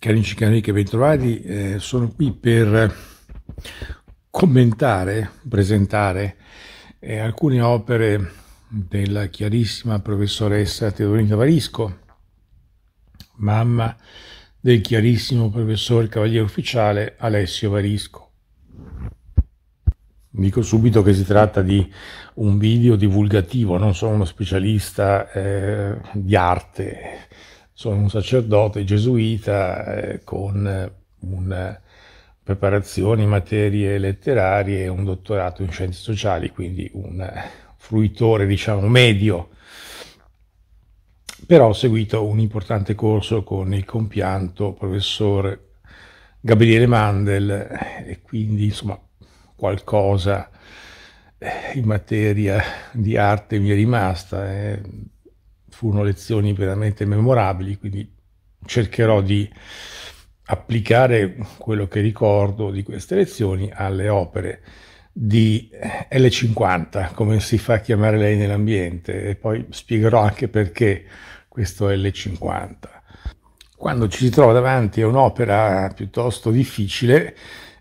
Cari amici, cari amiche, bentrovati. Eh, sono qui per commentare, presentare eh, alcune opere della chiarissima professoressa Teodorina Varisco, mamma del chiarissimo professor cavaliere ufficiale Alessio Varisco. Dico subito che si tratta di un video divulgativo, non sono uno specialista eh, di arte, sono un sacerdote gesuita eh, con eh, una eh, preparazione in materie letterarie e un dottorato in scienze sociali, quindi un fruitore, diciamo, medio. Però ho seguito un importante corso con il compianto professor Gabriele Mandel e quindi, insomma, qualcosa in materia di arte mi è rimasta. Eh furono lezioni veramente memorabili, quindi cercherò di applicare quello che ricordo di queste lezioni alle opere di eh, L50, come si fa a chiamare lei nell'ambiente, e poi spiegherò anche perché questo L50. Quando ci si trova davanti a un'opera piuttosto difficile,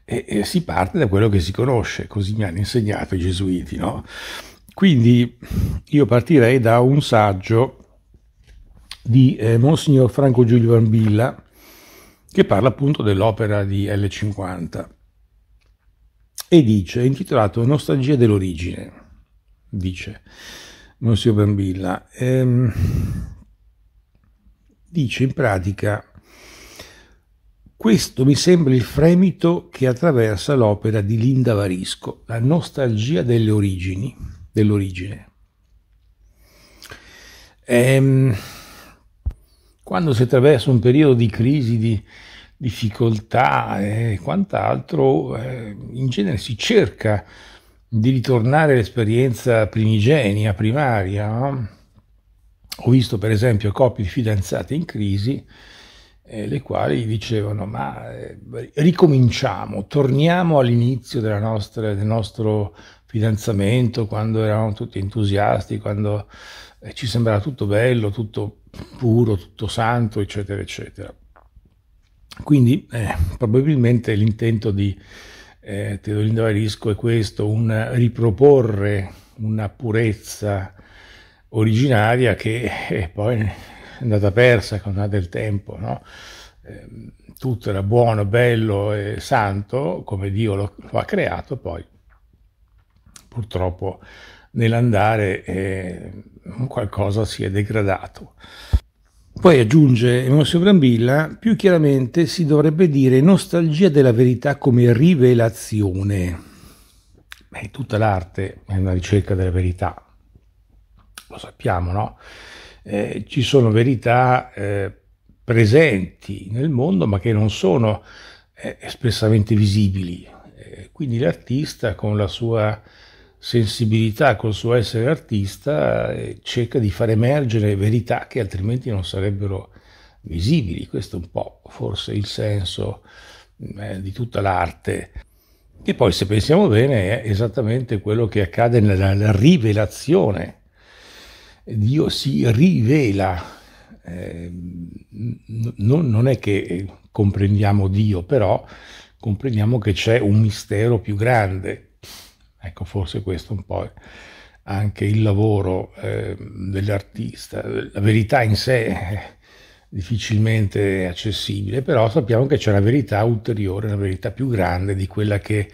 e, e si parte da quello che si conosce, così mi hanno insegnato i gesuiti, no? Quindi io partirei da un saggio di eh, Monsignor Franco Giulio Bambilla, che parla appunto dell'opera di L50 e dice, è intitolato Nostalgia dell'origine, dice Monsignor Bambilla, ehm, dice in pratica questo mi sembra il fremito che attraversa l'opera di Linda Varisco, la nostalgia delle origini, dell'origine. Ehm, quando si attraversa un periodo di crisi, di difficoltà e eh, quant'altro, eh, in genere si cerca di ritornare all'esperienza primigenia, primaria. No? Ho visto per esempio coppie di fidanzate in crisi, eh, le quali dicevano ma eh, ricominciamo, torniamo all'inizio nostra, del nostro fidanzamento, quando eravamo tutti entusiasti, quando e ci sembrava tutto bello, tutto puro, tutto santo, eccetera, eccetera. Quindi eh, probabilmente l'intento di eh, Teodolindo Varisco è questo, un riproporre una purezza originaria che eh, poi è andata persa con l'andare del tempo, no? eh, tutto era buono, bello e santo come Dio lo, lo ha creato, poi purtroppo nell'andare eh, qualcosa si è degradato. Poi aggiunge Emilio Brambilla, più chiaramente si dovrebbe dire nostalgia della verità come rivelazione. Beh, tutta l'arte è una ricerca della verità, lo sappiamo, no? Eh, ci sono verità eh, presenti nel mondo ma che non sono eh, espressamente visibili. Eh, quindi l'artista con la sua sensibilità, col suo essere artista, cerca di far emergere verità che altrimenti non sarebbero visibili. Questo è un po' forse il senso eh, di tutta l'arte. E poi, se pensiamo bene, è esattamente quello che accade nella rivelazione. Dio si rivela. Eh, non, non è che eh, comprendiamo Dio, però comprendiamo che c'è un mistero più grande Ecco, forse questo è un po' anche il lavoro eh, dell'artista. La verità in sé è difficilmente accessibile, però sappiamo che c'è una verità ulteriore, una verità più grande di quella che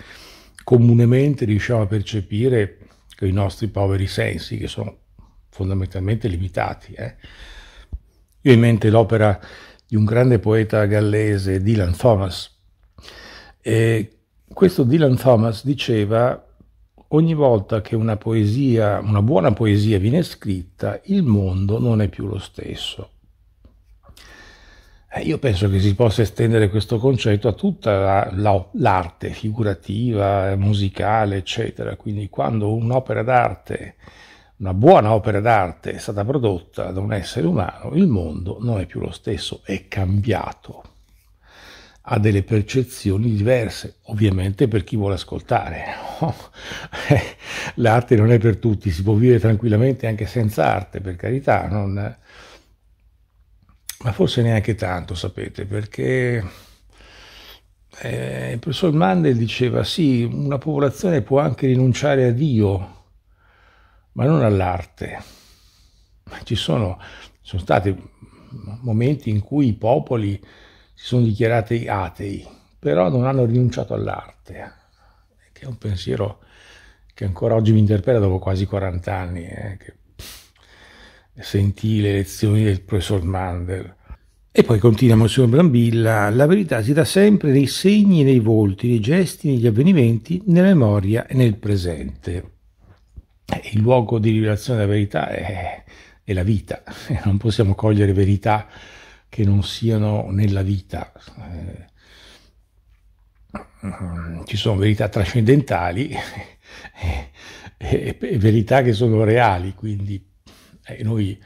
comunemente riusciamo a percepire con i nostri poveri sensi, che sono fondamentalmente limitati. Eh. Io ho in mente l'opera di un grande poeta gallese, Dylan Thomas. E questo Dylan Thomas diceva ogni volta che una poesia, una buona poesia viene scritta, il mondo non è più lo stesso. Eh, io penso che si possa estendere questo concetto a tutta la, la, l'arte figurativa, musicale, eccetera. Quindi quando un'opera d'arte, una buona opera d'arte è stata prodotta da un essere umano, il mondo non è più lo stesso, è cambiato ha delle percezioni diverse, ovviamente per chi vuole ascoltare. L'arte non è per tutti, si può vivere tranquillamente anche senza arte, per carità, non... ma forse neanche tanto, sapete, perché eh, il professor Mandel diceva sì, una popolazione può anche rinunciare a Dio, ma non all'arte. Ci sono, sono stati momenti in cui i popoli si sono dichiarati atei, però non hanno rinunciato all'arte, eh, che è un pensiero che ancora oggi mi interpella dopo quasi 40 anni, eh, che sentì le lezioni del professor Mandel. E poi continua Monsignor Brambilla, la verità si dà sempre nei segni, nei volti, nei gesti, negli avvenimenti, nella memoria e nel presente. Eh, il luogo di rivelazione della verità è, è la vita, non possiamo cogliere verità che non siano nella vita. Eh, ci sono verità trascendentali e, e, e, verità che sono reali, quindi eh, noi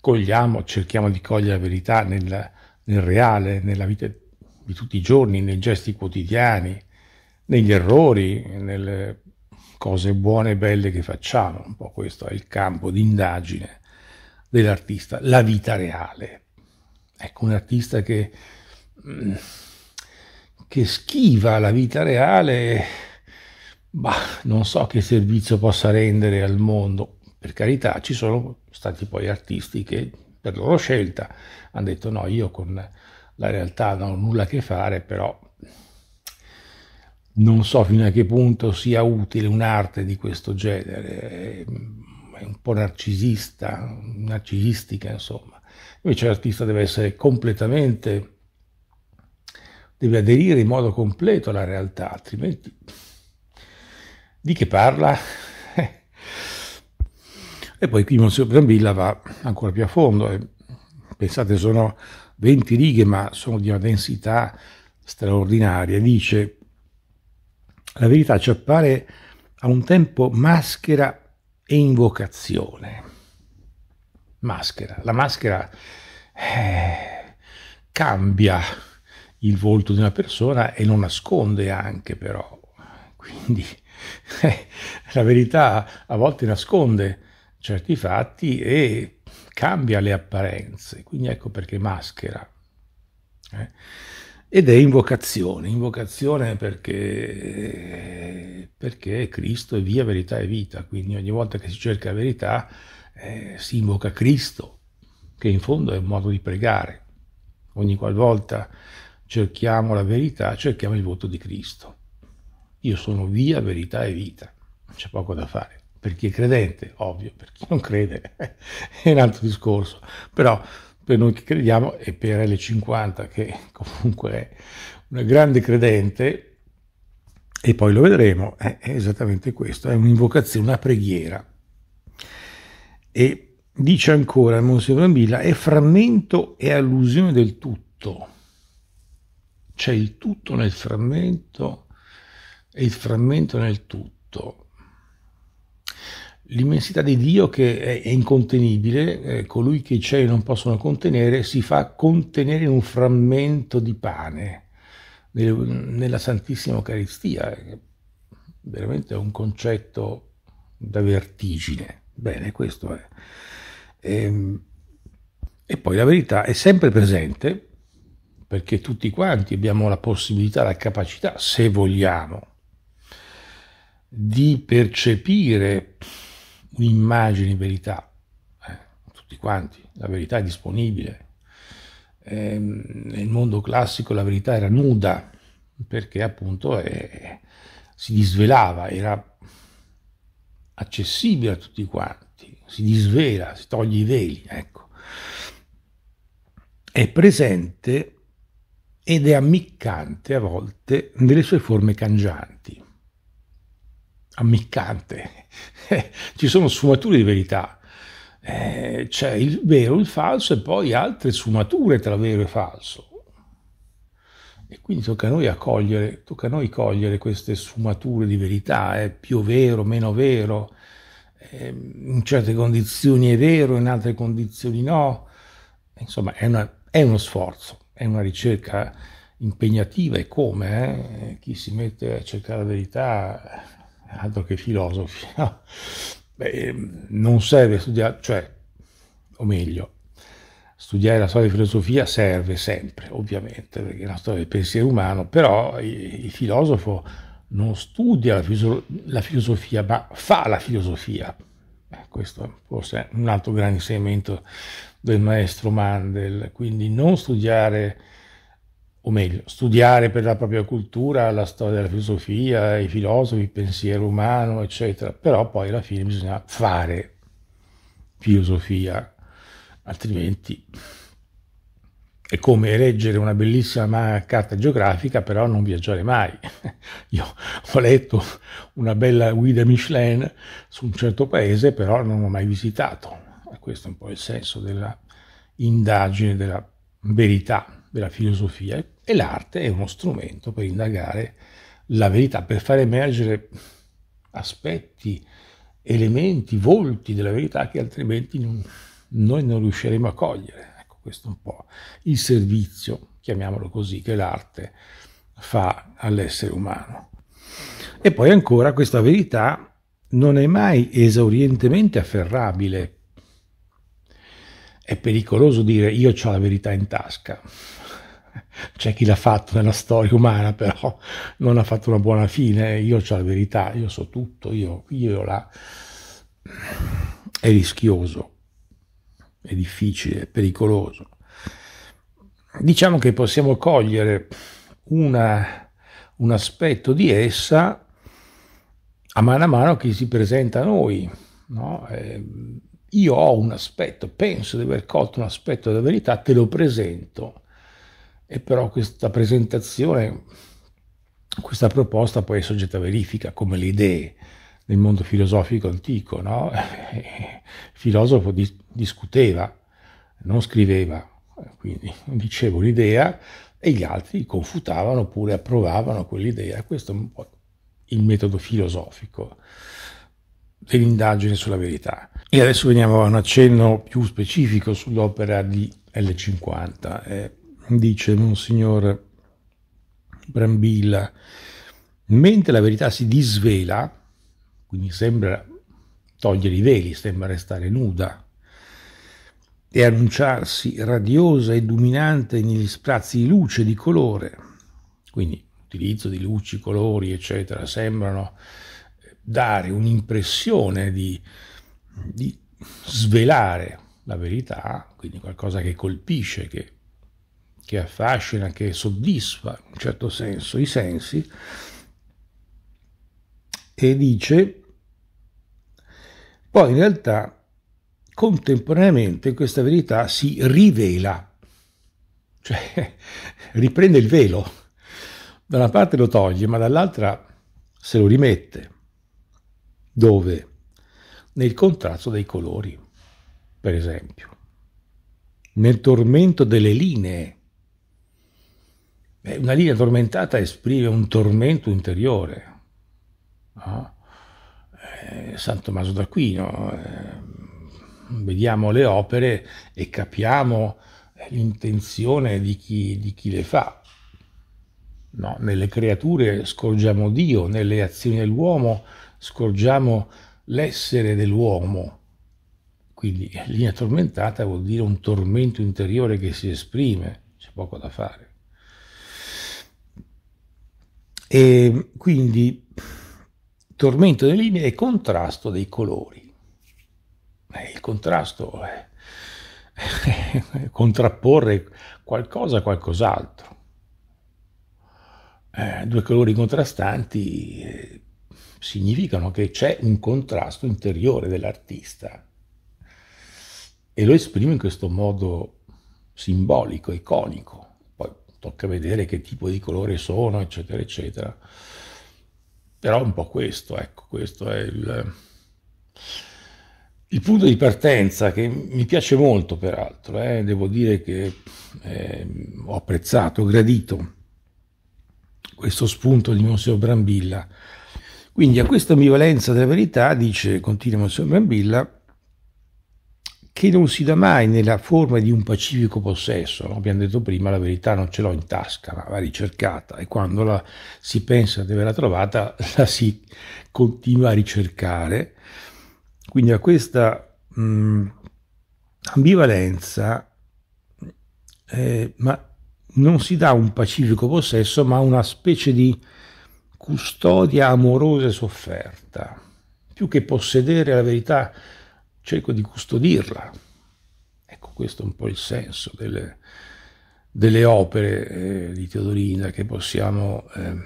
cogliamo, cerchiamo di cogliere la verità nel, nel reale, nella vita di tutti i giorni, nei gesti quotidiani, negli errori, nelle cose buone e belle che facciamo. Un po' questo è il campo di indagine dell'artista, la vita reale. Ecco, un artista che, mm, che schiva la vita reale, bah, non so che servizio possa rendere al mondo. Per carità, ci sono stati poi artisti che per loro scelta hanno detto no, io con la realtà non ho nulla a che fare, però non so fino a che punto sia utile un'arte di questo genere, è un po' narcisista, narcisistica insomma. Invece l'artista deve essere completamente, deve aderire in modo completo alla realtà, altrimenti di che parla? e poi qui Monsignor Brambilla va ancora più a fondo. E, eh. pensate, sono 20 righe, ma sono di una densità straordinaria. Dice, la verità ci appare a un tempo maschera e invocazione maschera. La maschera eh, cambia il volto di una persona e lo nasconde anche però. Quindi eh, la verità a volte nasconde certi fatti e cambia le apparenze. Quindi ecco perché maschera. Eh. Ed è invocazione, invocazione perché, perché Cristo è via, verità e vita, quindi ogni volta che si cerca la verità eh, si invoca Cristo, che in fondo è un modo di pregare. Ogni qualvolta cerchiamo la verità, cerchiamo il voto di Cristo. Io sono via, verità e vita, c'è poco da fare. Per chi è credente, ovvio, per chi non crede è un altro discorso, però per noi che crediamo e per L50 che comunque è una grande credente, e poi lo vedremo, è esattamente questo, è un'invocazione, una preghiera. E dice ancora Monsignor Brambilla, è frammento e allusione del tutto. C'è il tutto nel frammento e il frammento nel tutto. L'immensità di Dio che è incontenibile, eh, colui che i cieli non possono contenere, si fa contenere in un frammento di pane nel, nella Santissima Eucaristia. Eh, veramente è un concetto da vertigine. Bene, questo è. E, ehm, e poi la verità è sempre presente perché tutti quanti abbiamo la possibilità, la capacità, se vogliamo, di percepire un'immagine in verità. Eh, tutti quanti, la verità è disponibile. Ehm, nel mondo classico la verità era nuda perché appunto eh, si disvelava, era accessibile a tutti quanti, si disvela, si toglie i veli, ecco. È presente ed è ammiccante a volte nelle sue forme cangianti. Ammiccante. Ci sono sfumature di verità. Eh, c'è il vero, il falso e poi altre sfumature tra vero e falso. E quindi tocca a noi accogliere, tocca a noi cogliere queste sfumature di verità, è eh, più vero, meno vero, eh, in certe condizioni è vero, in altre condizioni no. Insomma, è, una, è uno sforzo, è una ricerca impegnativa e come, eh? chi si mette a cercare la verità, altro che filosofi, no? Beh, ehm, non serve studiare, cioè, o meglio, studiare la storia di filosofia serve sempre, ovviamente, perché è la storia del pensiero umano, però il filosofo non studia la, filoso- la filosofia, ma fa la filosofia. Beh, questo forse è un altro grande insegnamento del maestro Mandel, quindi non studiare, o meglio, studiare per la propria cultura la storia della filosofia, i filosofi, il pensiero umano, eccetera, però poi alla fine bisogna fare filosofia, altrimenti è come leggere una bellissima carta geografica, però non viaggiare mai. Io ho letto una bella guida Michelin su un certo paese, però non l'ho mai visitato. Questo è un po' il senso della indagine, della verità, della filosofia. E l'arte è uno strumento per indagare la verità, per far emergere aspetti, elementi, volti della verità che altrimenti non, noi non riusciremo a cogliere. Ecco, questo è un po' il servizio, chiamiamolo così, che l'arte fa all'essere umano. E poi ancora questa verità non è mai esaurientemente afferrabile. È pericoloso dire io ho la verità in tasca. C'è chi l'ha fatto nella storia umana, però non ha fatto una buona fine. Io ho la verità, io so tutto, io, io la... È rischioso è difficile, è pericoloso. Diciamo che possiamo cogliere una, un aspetto di essa a mano a mano che si presenta a noi. No? Eh, io ho un aspetto, penso di aver colto un aspetto della verità, te lo presento. E però questa presentazione, questa proposta poi è soggetta a verifica, come le idee nel mondo filosofico antico, no? Il filosofo dis- discuteva, non scriveva, quindi diceva un'idea e gli altri confutavano oppure approvavano quell'idea. Questo è un po' il metodo filosofico dell'indagine sulla verità. E adesso veniamo a un accenno più specifico sull'opera di L50. Eh, dice Monsignor Brambilla, mentre la verità si disvela, quindi sembra togliere i veli, sembra restare nuda e annunciarsi radiosa e dominante negli sprazzi di luce, di colore. Quindi l'utilizzo di luci, colori, eccetera, sembrano dare un'impressione di, di svelare la verità, quindi qualcosa che colpisce, che, che affascina, che soddisfa in un certo senso i sensi, e dice poi in realtà contemporaneamente questa verità si rivela, cioè riprende il velo, da una parte lo toglie ma dall'altra se lo rimette. Dove? Nel contrasto dei colori, per esempio, nel tormento delle linee. Beh, una linea tormentata esprime un tormento interiore, no? eh, San Tommaso d'Aquino. Eh, vediamo le opere e capiamo eh, l'intenzione di chi, di chi le fa. No? nelle creature scorgiamo Dio, nelle azioni dell'uomo scorgiamo l'essere dell'uomo. Quindi eh, linea tormentata vuol dire un tormento interiore che si esprime, c'è poco da fare. E quindi tormento delle linee e contrasto dei colori. Eh, il contrasto è contrapporre qualcosa a qualcos'altro. Eh, due colori contrastanti eh, significano che c'è un contrasto interiore dell'artista e lo esprime in questo modo simbolico, iconico. Poi tocca vedere che tipo di colore sono, eccetera, eccetera. Però un po' questo, ecco, questo è il, il punto di partenza che mi piace molto peraltro, eh, devo dire che eh, ho apprezzato, ho gradito questo spunto di Monsignor Brambilla. Quindi a questa ambivalenza della verità, dice, continua Monsignor Brambilla, che non si dà mai nella forma di un pacifico possesso. Abbiamo detto prima, la verità non ce l'ho in tasca, ma va ricercata e quando la si pensa di averla trovata, la si continua a ricercare. Quindi a questa mh, mm, ambivalenza, eh, ma non si dà un pacifico possesso, ma una specie di custodia amorosa e sofferta. Più che possedere la verità, cerco di custodirla. Ecco, questo è un po' il senso delle, delle opere eh, di Teodorina che possiamo eh,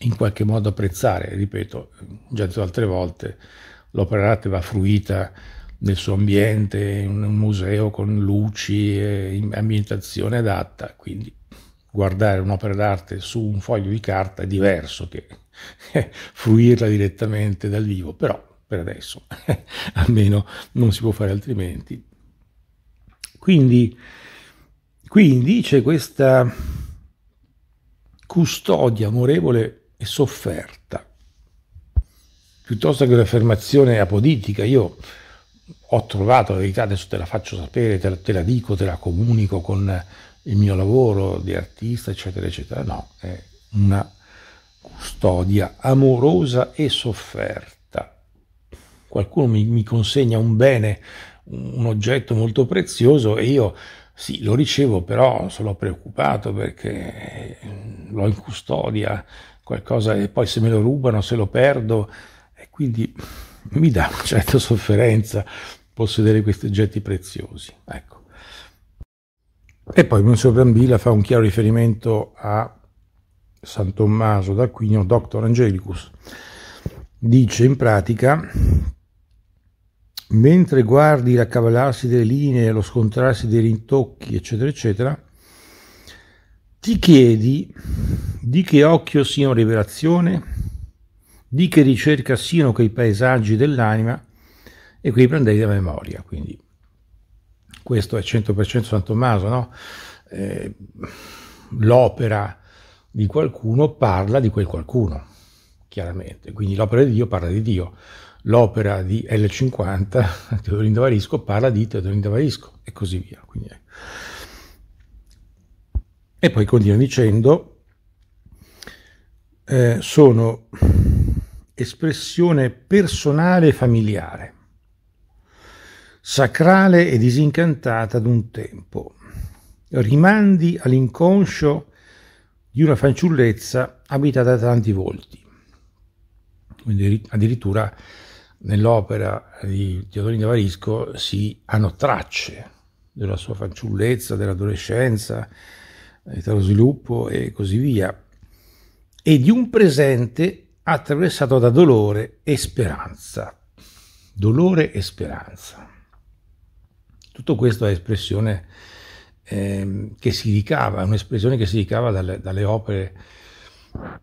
in qualche modo apprezzare. Ripeto, già detto altre volte, l'opera d'arte va fruita nel suo ambiente, in un museo con luci e ambientazione adatta, quindi guardare un'opera d'arte su un foglio di carta è diverso che fruirla direttamente dal vivo, però per adesso, almeno non si può fare altrimenti. Quindi, quindi c'è questa custodia amorevole e sofferta, piuttosto che un'affermazione apolitica, Io ho trovato la verità, adesso te la faccio sapere, te la, te la, dico, te la comunico con il mio lavoro di artista, eccetera, eccetera. No, è una custodia amorosa e sofferta qualcuno mi, mi consegna un bene, un oggetto molto prezioso e io sì, lo ricevo, però sono preoccupato perché eh, l'ho in custodia, qualcosa, e poi se me lo rubano, se lo perdo, e quindi mi dà una certa sofferenza possedere questi oggetti preziosi. Ecco. E poi Monsignor Brambilla fa un chiaro riferimento a San Tommaso d'Aquino, Doctor Angelicus. Dice in pratica mentre guardi l'accavalarsi delle linee, lo scontrarsi dei rintocchi, eccetera, eccetera, ti chiedi di che occhio siano rivelazione, di che ricerca siano quei paesaggi dell'anima e quei brandelli della memoria. Quindi questo è 100% San Tommaso, no? Eh, l'opera di qualcuno parla di quel qualcuno, chiaramente. Quindi l'opera di Dio parla di Dio l'opera di L50, Teodolino D'Avarisco, parla di Teodolino D'Avarisco e così via. Quindi... Ecco. E poi continua dicendo, eh, sono espressione personale e familiare, sacrale e disincantata d'un tempo, rimandi all'inconscio di una fanciullezza abitata da tanti volti. Quindi addirittura Nell'opera di Teodolino Varisco si hanno tracce della sua fanciullezza, dell'adolescenza, eh, dello sviluppo e così via, e di un presente attraversato da dolore e speranza. Dolore e speranza. Tutto questo è espressione eh, che si ricava, un'espressione che si ricava dalle, dalle opere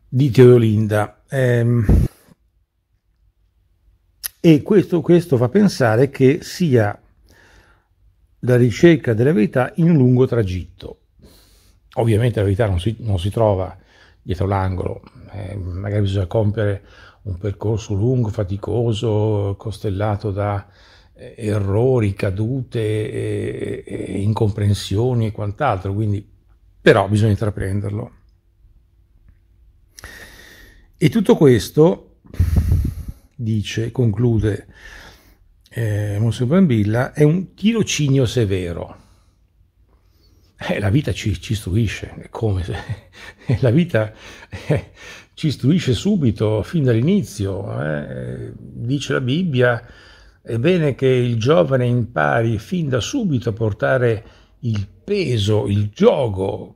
di Teodolinda. Eh, e questo, questo fa pensare che sia la ricerca della verità in un lungo tragitto. Ovviamente la verità non si, non si trova dietro l'angolo, eh, magari bisogna compiere un percorso lungo, faticoso, costellato da eh, errori, cadute, e, e incomprensioni e quant'altro, quindi però bisogna intraprenderlo. E tutto questo dice, conclude eh, Monsignor Bambilla, è un tirocinio severo. Eh, la vita ci, ci istruisce, è come se la vita eh, ci istruisce subito, fin dall'inizio. Eh. Dice la Bibbia, è bene che il giovane impari fin da subito a portare il peso, il gioco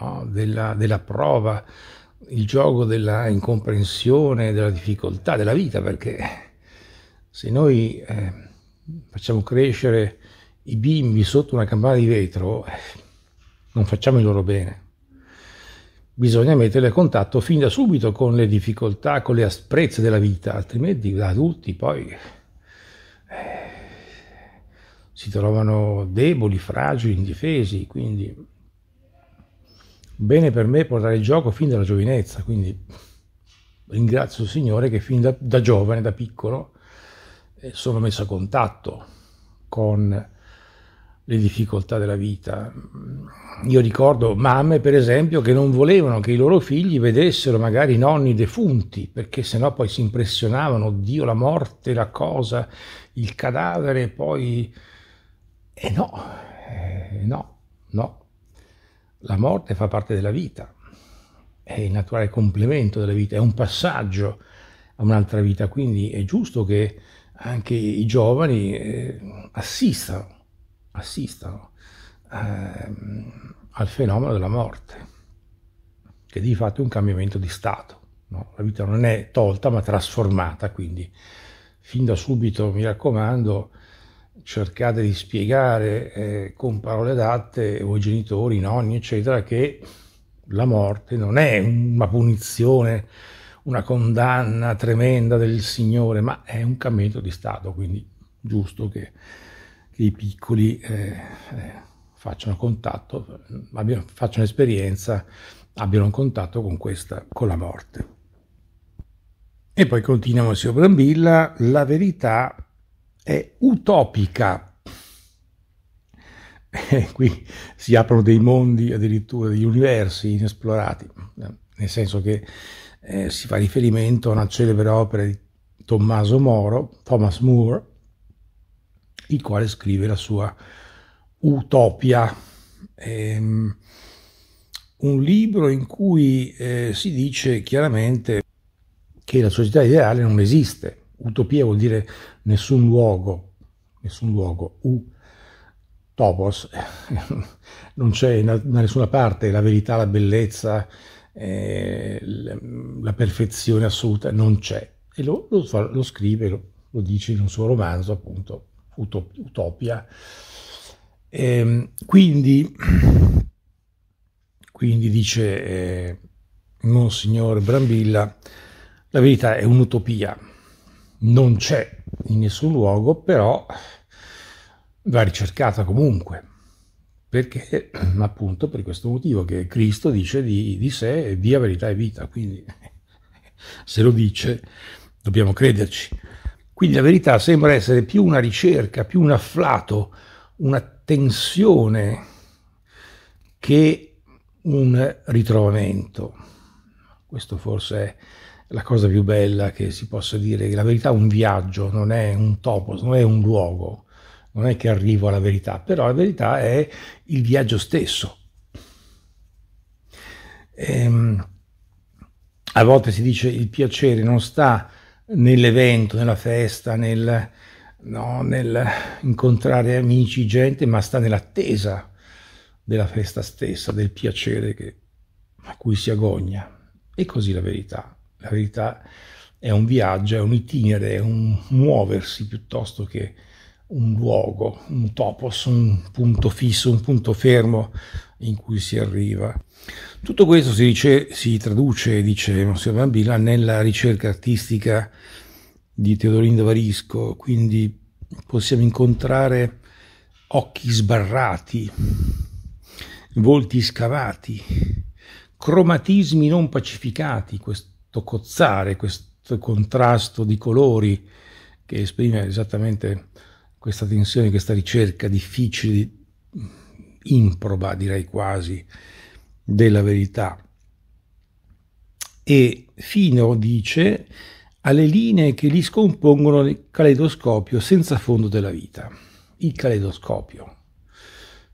no, della, della prova, il gioco della incomprensione, della difficoltà, della vita, perché se noi eh, facciamo crescere i bimbi sotto una campana di vetro, eh, non facciamo il loro bene. Bisogna metterli a contatto fin da subito con le difficoltà, con le asprezze della vita, altrimenti da adulti poi eh, si trovano deboli, fragili, indifesi, quindi bene per me portare il gioco fin dalla giovinezza, quindi ringrazio il Signore che fin da, da giovane, da piccolo, eh, sono messo a contatto con le difficoltà della vita. Io ricordo mamme, per esempio, che non volevano che i loro figli vedessero magari i nonni defunti, perché sennò poi si impressionavano, oddio la morte, la cosa, il cadavere, poi... E eh no, eh no, no. La morte fa parte della vita, è il naturale complemento della vita, è un passaggio a un'altra vita, quindi è giusto che anche i giovani eh, assistano, assistano eh, al fenomeno della morte, che di fatto è un cambiamento di stato. No? La vita non è tolta ma trasformata, quindi fin da subito mi raccomando cercate di spiegare eh, con parole adatte voi genitori, nonni, eccetera, che la morte non è una punizione, una condanna tremenda del Signore, ma è un cambiamento di Stato, quindi giusto che, che i piccoli eh, eh facciano contatto, abbiano, facciano esperienza, abbiano un contatto con questa, con la morte. E poi continuiamo, signor Brambilla, la verità è utopica. E eh, qui si aprono dei mondi, addirittura degli universi inesplorati, nel senso che eh, si fa riferimento a una celebre opera di Tommaso Moro, Thomas Moore, il quale scrive la sua Utopia, ehm, un libro in cui eh, si dice chiaramente che la società ideale non esiste, utopia vuol dire nessun luogo, nessun luogo, u topos, non c'è da nessuna parte la verità, la bellezza, eh, la perfezione assoluta, non c'è. E lo, lo, lo scrive, lo, lo, dice in un suo romanzo, appunto, Utopia. E, ehm, quindi, quindi, dice eh, Monsignor Brambilla, la verità è un'utopia non c'è in nessun luogo, però va ricercata comunque. Perché appunto per questo motivo che Cristo dice di, di sé via verità e vita, quindi se lo dice dobbiamo crederci. Quindi la verità sembra essere più una ricerca, più un afflato, una tensione che un ritrovamento. Questo forse è la cosa più bella che si possa dire, è che la verità è un viaggio, non è un topos, non è un luogo, non è che arrivo alla verità, però la verità è il viaggio stesso. Ehm, a volte si dice il piacere non sta nell'evento, nella festa, nel, no, nel incontrare amici, gente, ma sta nell'attesa della festa stessa, del piacere che, a cui si agogna. E così la verità. La verità è un viaggio, è un itinere, è un muoversi piuttosto che un luogo, un topos, un punto fisso, un punto fermo in cui si arriva. Tutto questo si, dice, si traduce, dice Monsignor Bambilla, nella ricerca artistica di Teodorindo Varisco, quindi possiamo incontrare occhi sbarrati, volti scavati, cromatismi non pacificati, questo cozzare, questo contrasto di colori che esprime esattamente questa tensione, questa ricerca difficile, improba direi quasi, della verità. E fino, dice, alle linee che gli scompongono il caleidoscopio senza fondo della vita. Il caleidoscopio,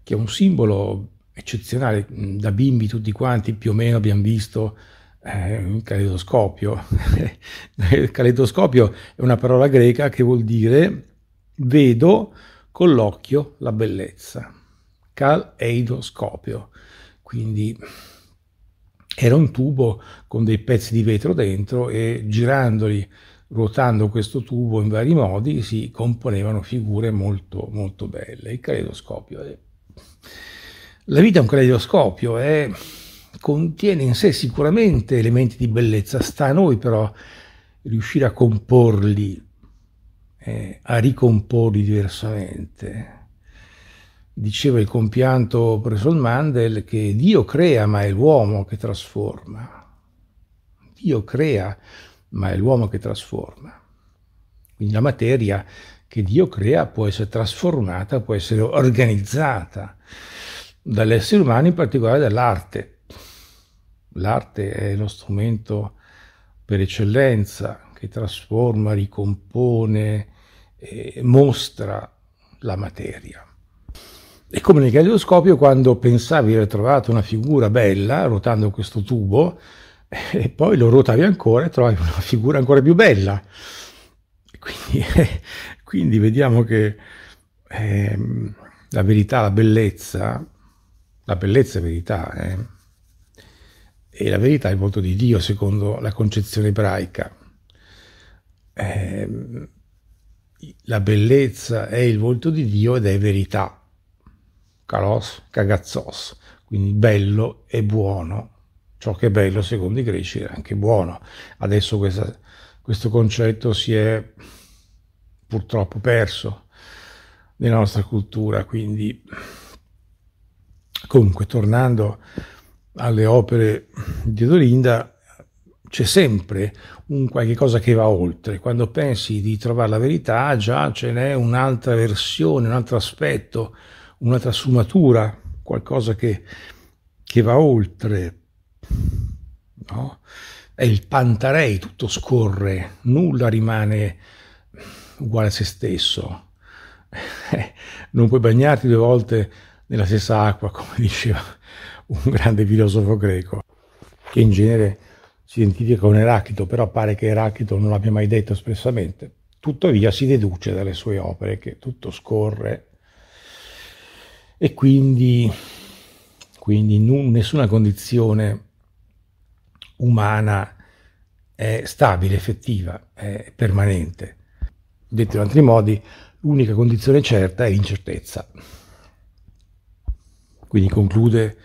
che è un simbolo eccezionale, da bimbi tutti quanti più o meno abbiamo visto eh, un caleidoscopio. caleidoscopio è una parola greca che vuol dire vedo con l'occhio la bellezza. Caleidoscopio. Quindi era un tubo con dei pezzi di vetro dentro e girandoli, ruotando questo tubo in vari modi, si componevano figure molto, molto belle. Il caleidoscopio è... La vita è un caleidoscopio, è contiene in sé sicuramente elementi di bellezza, sta a noi però riuscire a comporli, eh, a ricomporli diversamente. Diceva il compianto Presol Mandel che Dio crea ma è l'uomo che trasforma. Dio crea ma è l'uomo che trasforma. Quindi la materia che Dio crea può essere trasformata, può essere organizzata dall'essere umano, in particolare dall'arte. L'arte è lo strumento per eccellenza che trasforma, ricompone, eh, mostra la materia. E come nel galeidoscopio, quando pensavi di aver trovato una figura bella ruotando questo tubo, e poi lo ruotavi ancora e trovavi una figura ancora più bella. Quindi, eh, quindi vediamo che eh, la verità, la bellezza, la bellezza è verità, eh, e la verità è il volto di Dio secondo la concezione ebraica. Eh, la bellezza è il volto di Dio ed è verità. Kalos, kagazzos, quindi bello e buono. Ciò che è bello secondo i greci è anche buono. Adesso questa, questo concetto si è purtroppo perso nella nostra cultura, quindi comunque tornando alle opere di Dorinda c'è sempre un qualche cosa che va oltre. Quando pensi di trovare la verità, già ce n'è un'altra versione, un altro aspetto, un'altra sfumatura, qualcosa che, che va oltre. No? È il pantarei, tutto scorre, nulla rimane uguale a se stesso. non puoi bagnarti due volte nella stessa acqua, come diceva un grande filosofo greco, che in genere si identifica con Eraclito, però pare che Eraclito non l'abbia mai detto espressamente. Tuttavia si deduce dalle sue opere che tutto scorre e quindi, quindi nessuna condizione umana è stabile, effettiva, è permanente. Detto in altri modi, l'unica condizione certa è l'incertezza. Quindi conclude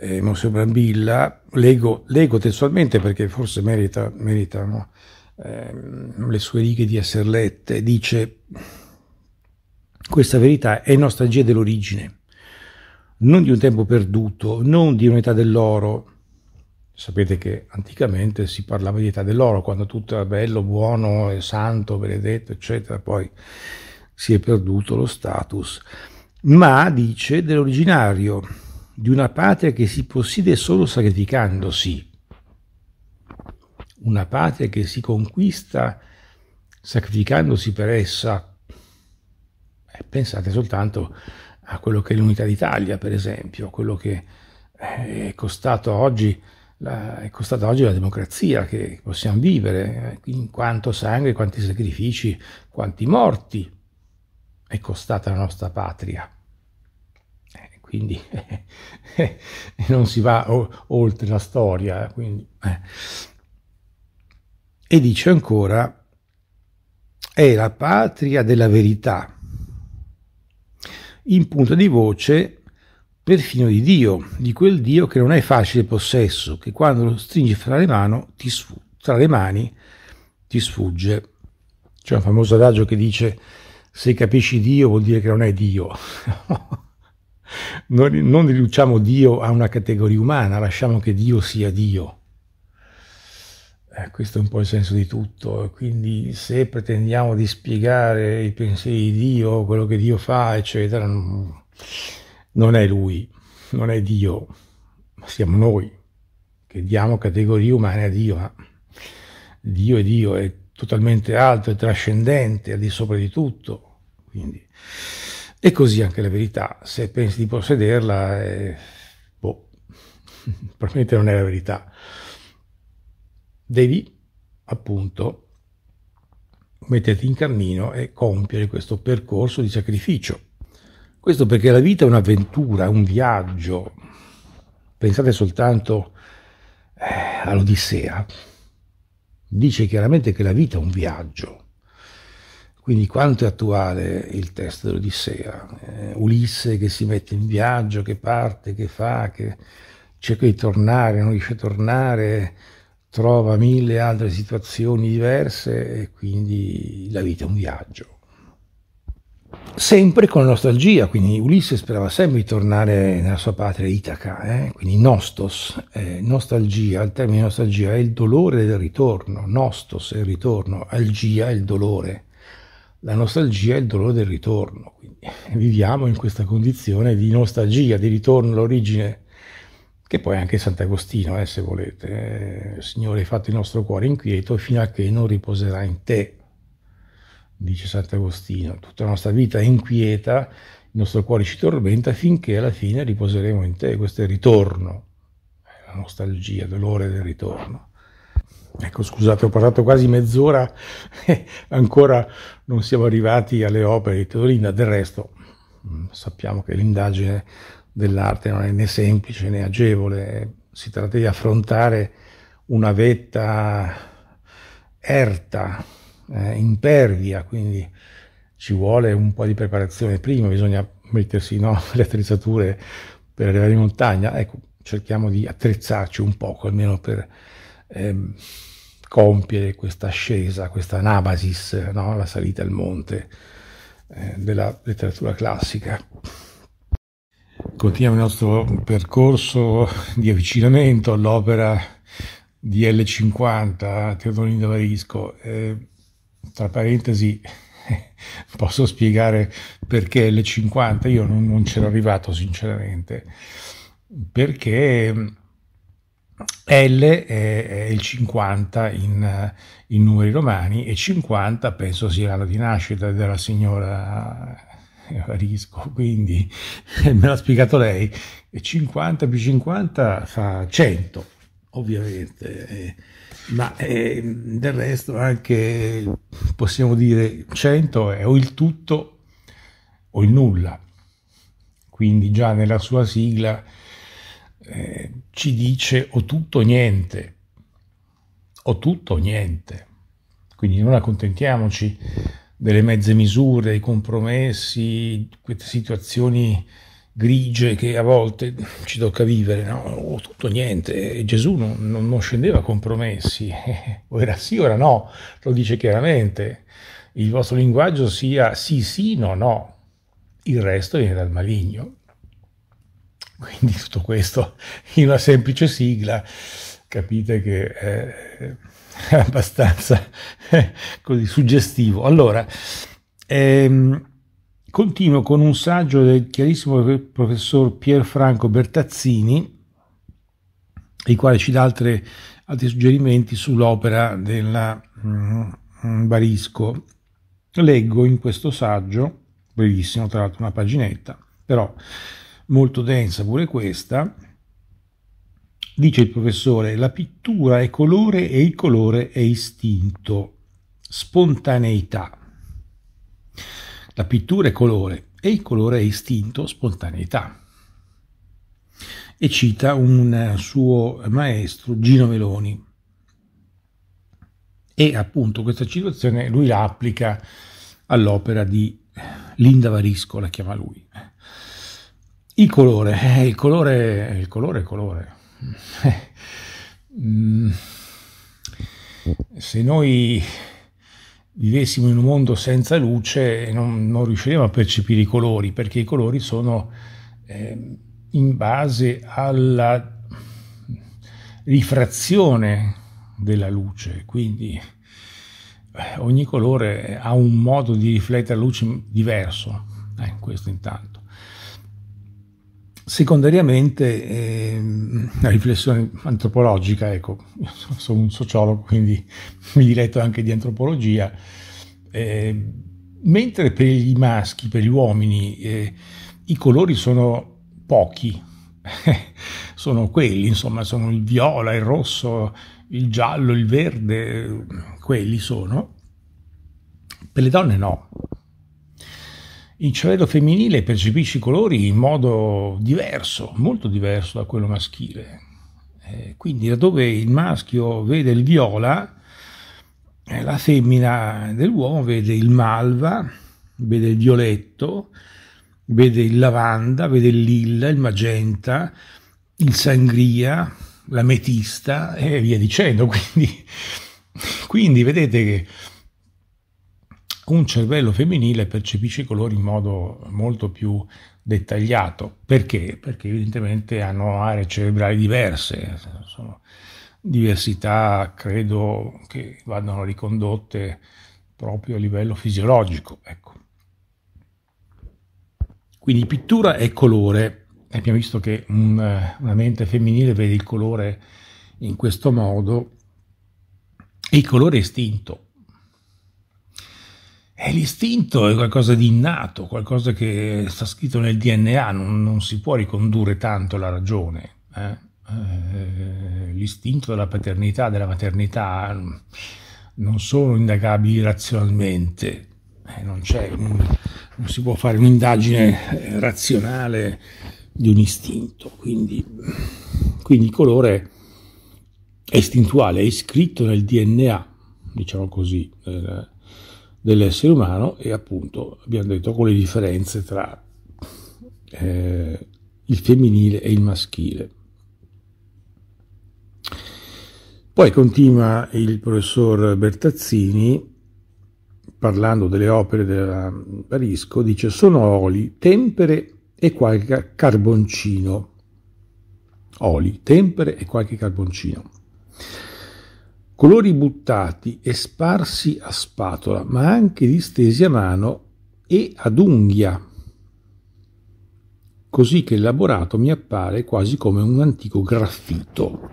eh, Monsignor Brambilla, leggo, leggo, testualmente perché forse merita, meritano eh, le sue righe di essere lette, dice questa verità è nostalgia dell'origine, non di un tempo perduto, non di un'età dell'oro. Sapete che anticamente si parlava di età dell'oro, quando tutto era bello, buono, santo, benedetto, eccetera, poi si è perduto lo status, ma dice dell'originario, di una patria che si possiede solo sacrificandosi, una patria che si conquista sacrificandosi per essa. Eh, pensate soltanto a quello che è l'unità d'Italia, per esempio, quello che eh, è costato oggi la, è costata oggi la democrazia che possiamo vivere, eh, in quanto sangue, quanti sacrifici, quanti morti è costata la nostra patria quindi eh, non si va o, oltre la storia. Eh, quindi, eh. E dice ancora, è la patria della verità, in punta di voce perfino di Dio, di quel Dio che non è facile possesso, che quando lo stringi fra le, mano, ti, tra le mani ti sfugge. C'è un famoso adagio che dice se capisci Dio vuol dire che non è Dio. non, non riduciamo Dio a una categoria umana, lasciamo che Dio sia Dio. Eh, questo è un po' il senso di tutto, quindi se pretendiamo di spiegare i pensieri di Dio, quello che Dio fa, eccetera, non è Lui, non è Dio, ma siamo noi che diamo categorie umane a Dio, ma Dio è Dio, è totalmente alto, è trascendente, è al di sopra di tutto. Quindi e così anche la verità, se pensi di possederla, eh, boh, probabilmente non è la verità. Devi appunto metterti in cammino e compiere questo percorso di sacrificio. Questo perché la vita è un'avventura, un viaggio. Pensate soltanto eh, all'Odissea. Dice chiaramente che la vita è un viaggio. Quindi quanto è attuale il testo dell'Odissea? Eh, Ulisse che si mette in viaggio, che parte, che fa, che cerca di tornare, non riesce a tornare, trova mille altre situazioni diverse e quindi la vita è un viaggio. Sempre con nostalgia, quindi Ulisse sperava sempre di tornare nella sua patria Itaca, eh? quindi nostos, eh, nostalgia, il termine nostalgia è il dolore del ritorno, nostos è il ritorno, algia è il dolore la nostalgia e il dolore del ritorno. Quindi viviamo in questa condizione di nostalgia, di ritorno all'origine, che poi è anche Sant'Agostino, eh, se volete. Eh, Signore, hai fatto il nostro cuore inquieto fino a che non riposerà in te, dice Sant'Agostino. Tutta la nostra vita è inquieta, il nostro cuore ci tormenta finché alla fine riposeremo in te. Questo è il ritorno, eh, la nostalgia, il dolore del ritorno. Ecco, scusate, ho parlato quasi mezz'ora e ancora non siamo arrivati alle opere di Teodolinda. Del resto, mm, sappiamo che l'indagine dell'arte non è né semplice né agevole, si tratta di affrontare una vetta erta, eh, impervia, quindi ci vuole un po' di preparazione prima, bisogna mettersi no, le attrezzature per arrivare in montagna. Ecco, cerchiamo di attrezzarci un poco, almeno per... Ehm, compiere questa ascesa, questa anabasis, no? la salita al monte eh, della letteratura classica. Continuiamo il nostro percorso di avvicinamento all'opera di L50, Teodolino Varisco. Eh, tra parentesi, posso spiegare perché L50? Io non, non c'ero arrivato, sinceramente, perché l è, il 50 in, eh, in, numeri romani e 50 penso sia l'anno di nascita della signora Risco, quindi me l'ha spiegato lei, E 50 più 50 fa 100 ovviamente, eh, ma eh, del resto anche possiamo dire 100 è o il tutto o il nulla, quindi già nella sua sigla eh, ci dice o tutto o niente, o tutto o niente. Quindi non accontentiamoci delle mezze misure, dei compromessi, queste situazioni grigie che a volte ci tocca vivere, no? O tutto o niente. E Gesù non, non, non scendeva a compromessi, o era sì o era no, lo dice chiaramente. Il vostro linguaggio sia sì sì, no no, il resto viene dal maligno. Quindi tutto questo in una semplice sigla, capite che è abbastanza così suggestivo. Allora, ehm, continuo con un saggio del chiarissimo professor Pierfranco Bertazzini, il quale ci dà altre, altri suggerimenti sull'opera della mm, Barisco. Leggo in questo saggio, brevissimo, tra l'altro una paginetta, però molto densa pure questa, dice il professore, la pittura è colore e il colore è istinto, spontaneità. La pittura è colore e il colore è istinto, spontaneità. E cita un suo maestro, Gino Meloni. E appunto questa citazione lui la applica all'opera di Linda Varisco, la chiama lui. Il colore, eh, il colore, il colore, il colore. Mm. Se noi vivessimo in un mondo senza luce non, non riusciremo a percepire i colori, perché i colori sono eh, in base alla rifrazione della luce, quindi eh, ogni colore ha un modo di riflettere la luce diverso, eh, questo intanto. Secondariamente, eh, una riflessione antropologica, ecco, sono un sociologo, quindi mi diletto anche di antropologia, eh, mentre per i maschi, per gli uomini, eh, i colori sono pochi, sono quelli, insomma, sono il viola, il rosso, il giallo, il verde, quelli sono. Per le donne no, il cervello femminile percepisce i colori in modo diverso, molto diverso da quello maschile. Eh, quindi laddove il maschio vede il viola, eh, la femmina dell'uomo vede il malva, vede il violetto, vede il lavanda, vede il lilla, il magenta, il sangria, l'ametista e via dicendo. Quindi, quindi vedete che un cervello femminile percepisce i colori in modo molto più dettagliato. Perché? Perché evidentemente hanno aree cerebrali diverse, sono diversità credo che vadano ricondotte proprio a livello fisiologico. Ecco. Quindi pittura e colore. Abbiamo visto che un, una mente femminile vede il colore in questo modo e il colore è istinto, è l'istinto, è qualcosa di innato, qualcosa che sta scritto nel DNA, non, non si può ricondurre tanto la ragione. Eh? Eh, l'istinto della paternità, della maternità mm, non sono indagabili razionalmente, eh, non, un, non si può fare un'indagine razionale di un istinto, quindi, quindi il colore è istintuale, è iscritto nel DNA, diciamo così. Eh, dell'essere umano e appunto abbiamo detto con le differenze tra eh, il femminile e il maschile. Poi continua il professor Bertazzini parlando delle opere della Parisco, dice sono oli, tempere e qualche carboncino. Oli, tempere e qualche carboncino colori buttati e sparsi a spatola, ma anche distesi a mano e ad unghia, così che il lavorato mi appare quasi come un antico graffito.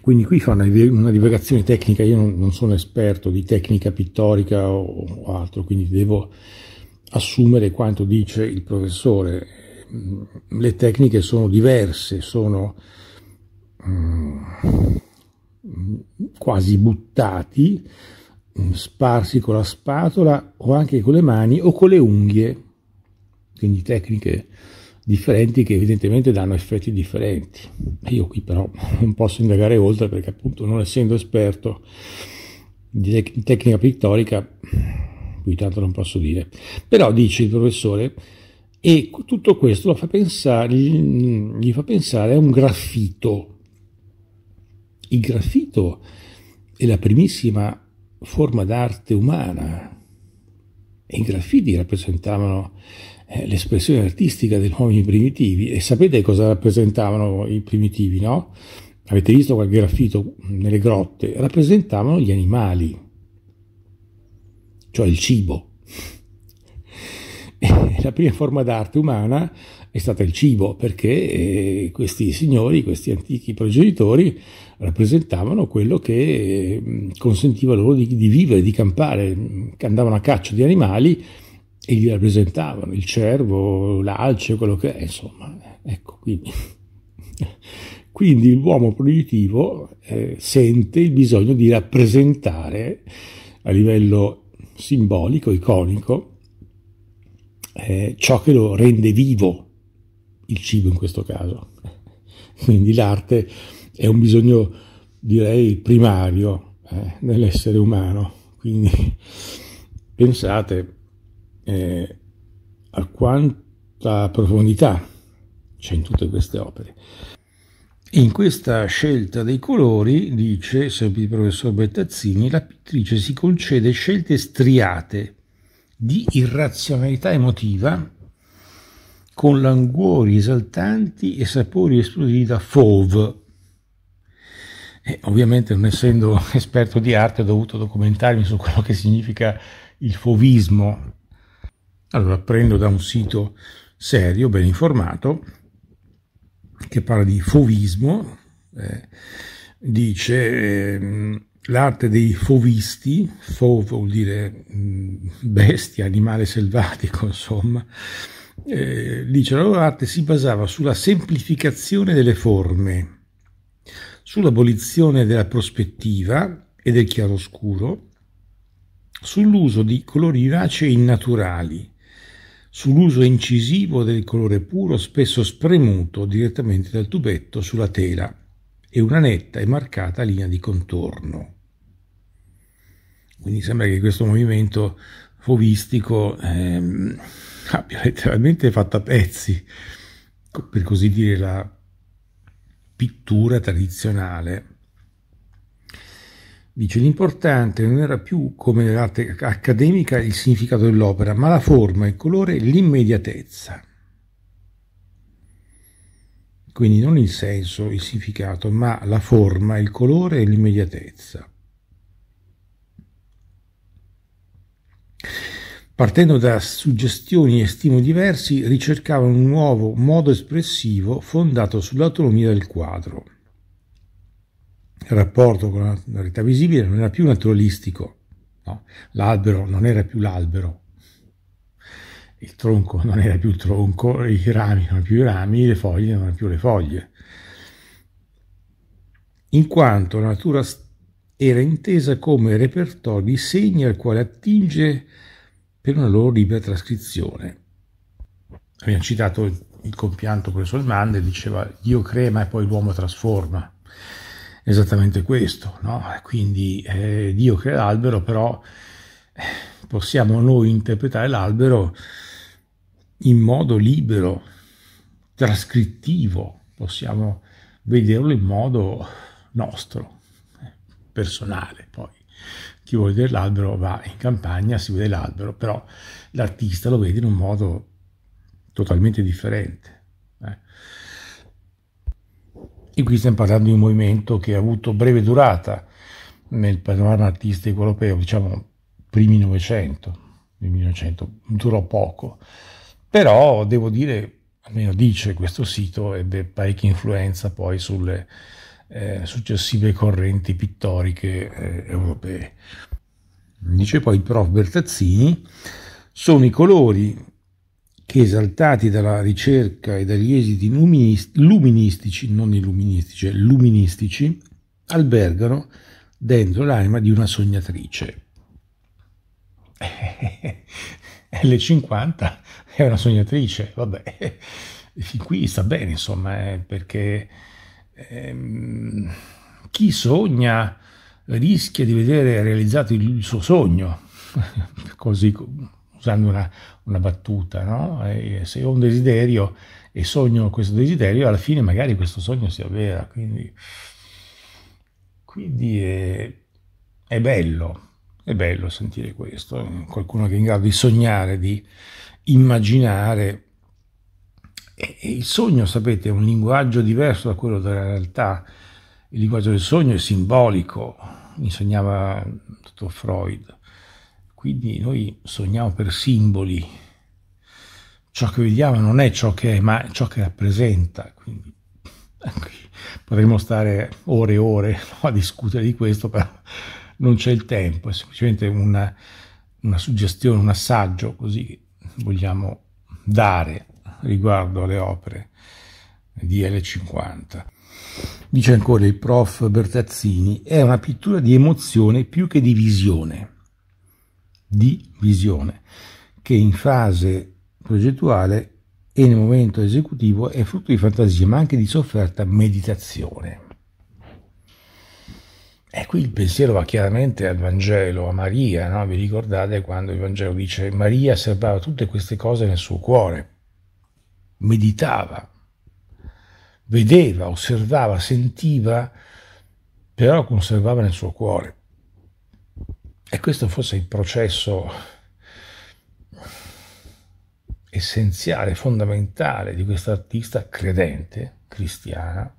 Quindi qui fa una, una divagazione tecnica, io non, non, sono esperto di tecnica pittorica o, o altro, quindi devo assumere quanto dice il professore. Le tecniche sono diverse, sono... Mm, quasi buttati, sparsi con la spatola o anche con le mani o con le unghie, quindi tecniche differenti che evidentemente danno effetti differenti. Io qui però non posso indagare oltre perché appunto non essendo esperto di tecnica pittorica, qui tanto non posso dire. Però dice il professore, e tutto questo fa pensare, gli fa pensare a un graffito, il graffito è la primissima forma d'arte umana e i graffiti rappresentavano eh, l'espressione artistica degli uomini primitivi e sapete cosa rappresentavano i primitivi, no? Avete visto qualche graffito nelle grotte? Rappresentavano gli animali, cioè il cibo la prima forma d'arte umana è stata il cibo, perché eh, questi signori, questi antichi progenitori, rappresentavano quello che eh, consentiva loro di, di vivere, di campare, andavano a caccia di animali e li rappresentavano, il cervo, l'alce, quello che è, insomma, ecco, quindi... Quindi l'uomo proibitivo eh, sente il bisogno di rappresentare a livello simbolico, iconico, eh, ciò che lo rende vivo, il cibo in questo caso. Quindi l'arte è un bisogno, direi, primario eh, nell'essere umano. Quindi pensate eh, a quanta profondità c'è in tutte queste opere. In questa scelta dei colori, dice sempre il professor Bettazzini, la pittrice si concede scelte striate di irrazionalità emotiva con languori esaltanti e sapori esplosivi da fauve. E ovviamente non essendo esperto di arte ho dovuto documentarmi su quello che significa il fauvismo. Allora prendo da un sito serio, ben informato, che parla di fauvismo, eh, dice... Eh, l'arte dei fovisti, fo vuol dire mm, bestia, animale selvatico, insomma, eh, dice la loro arte si basava sulla semplificazione delle forme, sull'abolizione della prospettiva e del chiaroscuro, sull'uso di colori vivaci e innaturali, sull'uso incisivo del colore puro, spesso spremuto direttamente dal tubetto sulla tela e una netta e marcata linea di contorno. Quindi sembra che questo movimento fovistico ehm, abbia letteralmente fatto a pezzi, per così dire, la pittura tradizionale. Dice l'importante non era più come nell'arte accademica il significato dell'opera, ma la forma, il colore, l'immediatezza. Quindi non il senso, il significato, ma la forma, il colore e l'immediatezza. Partendo da suggestioni e stimoli diversi, ricercavano un nuovo modo espressivo fondato sull'autonomia del quadro. Il rapporto con la realtà visibile non era più naturalistico, no? l'albero non era più l'albero, il tronco non era più il tronco, i rami non erano più i rami, le foglie non erano più le foglie. In quanto la natura stessa era intesa come repertorio di segni al quale attinge per una loro libera trascrizione. Abbiamo citato il compianto professor Mande, diceva Dio crema e poi l'uomo trasforma. Esattamente questo, no? Quindi eh, Dio crea l'albero, però eh, possiamo noi interpretare l'albero in modo libero, trascrittivo, possiamo vederlo in modo nostro personale. Poi chi vuole vedere l'albero va in campagna, si vede l'albero, però l'artista lo vede in un modo totalmente differente. Eh. E qui stiamo parlando di un movimento che ha avuto breve durata nel panorama artistico europeo, diciamo primi Novecento, nel 1900, durò poco, però devo dire, almeno dice questo sito, ebbe parecchia influenza poi sulle eh, successive correnti pittoriche eh, europee. Dice poi il prof Bertazzini, sono i colori che esaltati dalla ricerca e dagli esiti luministici, non illuministici, eh, luministici, albergano dentro l'anima di una sognatrice. L50 è una sognatrice, vabbè, fin qui sta bene, insomma, eh, perché ehm, chi sogna rischia di vedere realizzato il suo sogno, così usando una, una battuta, no? E eh, se ho un desiderio e sogno questo desiderio, alla fine magari questo sogno si avvera, quindi, quindi è, è bello, è bello sentire questo, eh, qualcuno che è in grado di sognare, di immaginare e, e il sogno, sapete, è un linguaggio diverso da quello della realtà. Il linguaggio del sogno è simbolico, insegnava il dottor Freud. Quindi noi sogniamo per simboli. Ciò che vediamo non è ciò che è, ma è ciò che rappresenta. Quindi potremmo stare ore e ore a discutere di questo, però non c'è il tempo, è semplicemente una, una suggestione, un assaggio così che vogliamo dare riguardo alle opere di L50. Dice ancora il prof Bertazzini, è una pittura di emozione più che di visione, di visione, che in fase progettuale e nel momento esecutivo è frutto di fantasia, ma anche di sofferta meditazione. E qui il pensiero va chiaramente al Vangelo, a Maria, no? vi ricordate quando il Vangelo dice Maria serbava tutte queste cose nel suo cuore, meditava, vedeva, osservava, sentiva, però conservava nel suo cuore. E questo forse è il processo essenziale, fondamentale di questa artista credente, cristiana,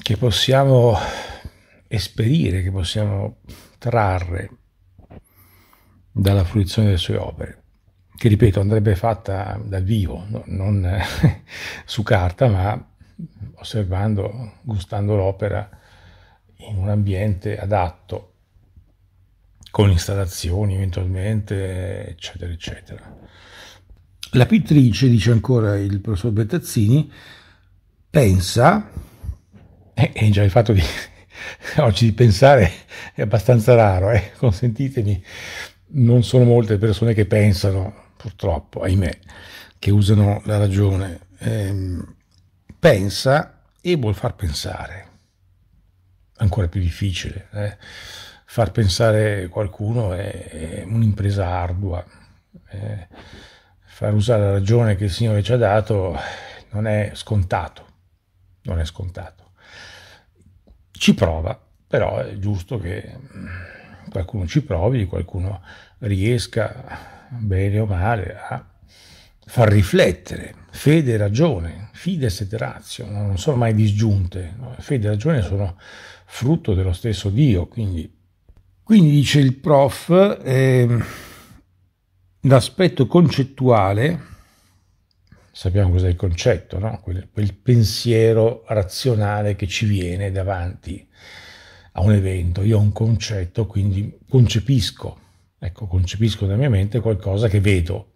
che possiamo esperire, che possiamo trarre dalla fruizione delle sue opere che ripeto andrebbe fatta dal vivo, no? non su carta, ma osservando, gustando l'opera in un ambiente adatto, con installazioni eventualmente, eccetera, eccetera. La pittrice, dice ancora il professor Bettazzini, pensa, eh, e eh, già il fatto di oggi di pensare è abbastanza raro, eh, consentitemi, non sono molte le persone che pensano purtroppo, ahimè, che usano la ragione, ehm, pensa e vuol far pensare. Ancora più difficile. Eh? Far pensare qualcuno è, è un'impresa ardua. Eh? Far usare la ragione che il Signore ci ha dato non è scontato. Non è scontato. Ci prova, però è giusto che mm, qualcuno ci provi, qualcuno riesca bene o male, a far riflettere fede e ragione, fides et ratio, non sono mai disgiunte, fede e ragione sono frutto dello stesso Dio, quindi, quindi dice il prof, eh, l'aspetto concettuale, sappiamo cos'è il concetto, no? quel, quel pensiero razionale che ci viene davanti a un evento, io ho un concetto, quindi concepisco Ecco, concepisco nella mia mente qualcosa che vedo.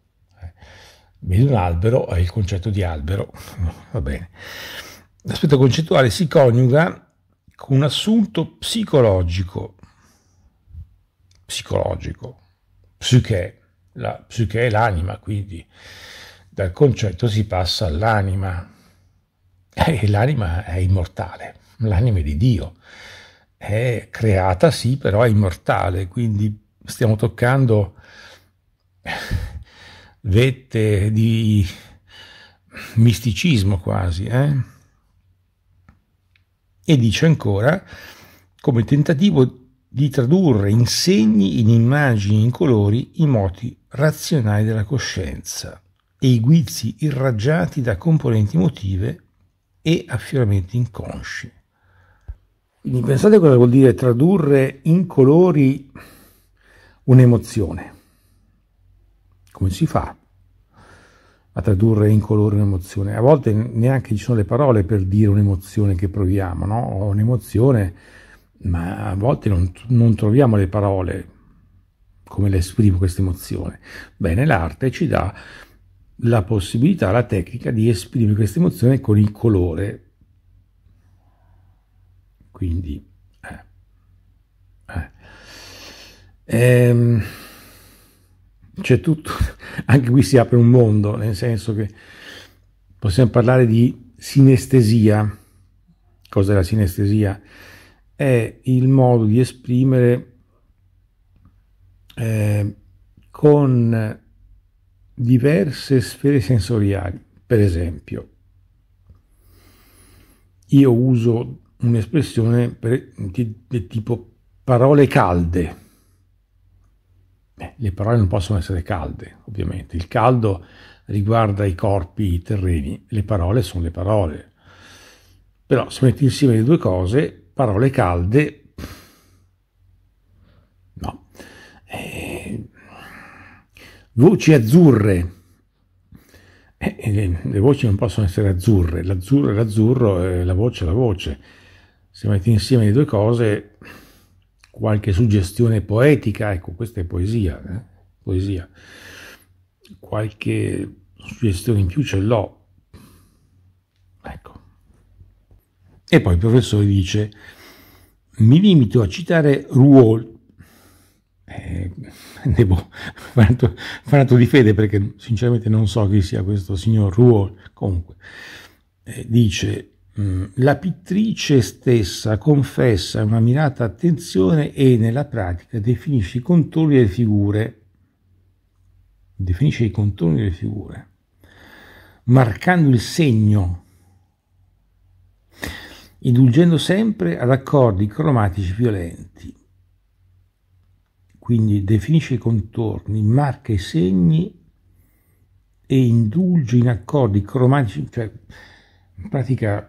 Vedo eh, un albero, è il concetto di albero. Va bene. L'aspetto concettuale si coniuga con un assunto psicologico. Psicologico. Psiche. La psiche è l'anima, quindi dal concetto si passa all'anima. E eh, l'anima è immortale, l'anima è di Dio. È creata sì, però è immortale, quindi stiamo toccando eh, vette di misticismo quasi. Eh? E dice ancora come tentativo di tradurre in segni, in immagini, in colori i moti razionali della coscienza e i guizzi irraggiati da componenti emotive e affioramenti inconsci. Quindi pensate cosa vuol dire tradurre in colori un'emozione. Come si fa a tradurre in colore un'emozione? A volte neanche ci sono le parole per dire un'emozione che proviamo, no? Ho un'emozione, ma a volte non, non troviamo le parole come le esprimo questa emozione. Bene, l'arte ci dà la possibilità, la tecnica di esprimere questa emozione con il colore. Quindi Ehm, c'è tutto, anche qui si apre un mondo, nel senso che possiamo parlare di sinestesia. Cos'è la sinestesia? È il modo di esprimere eh, con diverse sfere sensoriali. Per esempio, io uso un'espressione per, di, di tipo parole calde Beh, le parole non possono essere calde, ovviamente. Il caldo riguarda i corpi, i terreni, le parole sono le parole. Però se metti insieme le due cose, parole calde, no. Eh, voci azzurre. Eh, eh, le voci non possono essere azzurre, l'azzurro è l'azzurro, la voce è la voce. Se metti insieme le due cose, qualche suggestione poetica, ecco, questa è poesia, eh? poesia. Qualche suggestione in più ce l'ho. Ecco. E poi il professore dice, mi limito a citare Ruol. eh, devo fanato, atto di fede perché sinceramente non so chi sia questo signor Ruol. comunque, eh, dice Mm. La pittrice stessa confessa una mirata attenzione e nella pratica definisce i contorni delle figure, definisce i contorni delle figure, marcando il segno, indulgendo sempre ad accordi cromatici violenti. Quindi definisce i contorni, marca i segni e indulge in accordi cromatici, cioè in pratica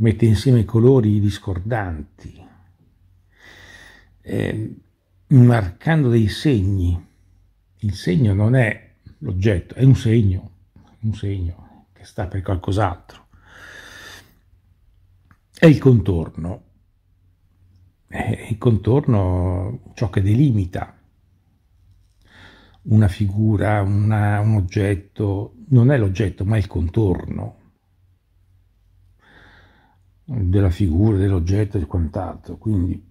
mette insieme colori discordanti, eh, marcando dei segni. Il segno non è l'oggetto, è un segno, un segno che sta per qualcos'altro. È il contorno, è eh, il contorno ciò che delimita una figura, una, un oggetto, non è l'oggetto ma il contorno della figura, dell'oggetto e quant'altro. Quindi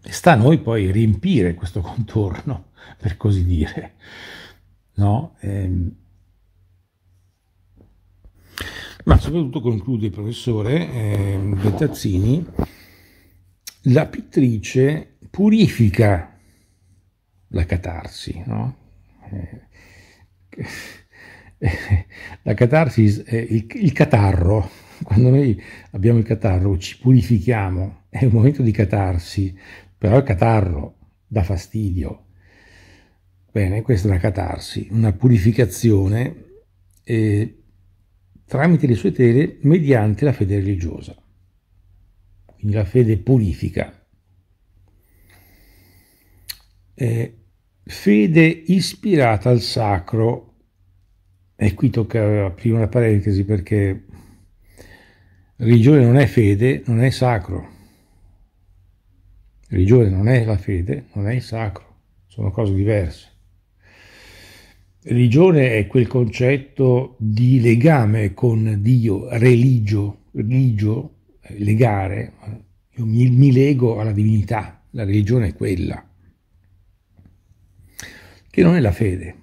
sta a noi poi riempire questo contorno, per così dire. No? Eh, ma soprattutto conclude il professore eh, Bettazzini, la pittrice purifica la catarsi, no? eh, la catarsis, eh, il, il catarro, Quando noi abbiamo il catarro ci purifichiamo, è un momento di catarsi, però il catarro dà fastidio. Bene, questa è una catarsi, una purificazione eh, tramite le sue tele mediante la fede religiosa. Quindi la fede purifica. Eh, fede ispirata al sacro, e qui tocca aprire una parentesi perché Religione non è fede, non è sacro. Religione non è la fede, non è il sacro, sono cose diverse. Religione è quel concetto di legame con Dio, religio, religio, eh, legare, io mi, mi lego alla divinità, la religione è quella, che non è la fede.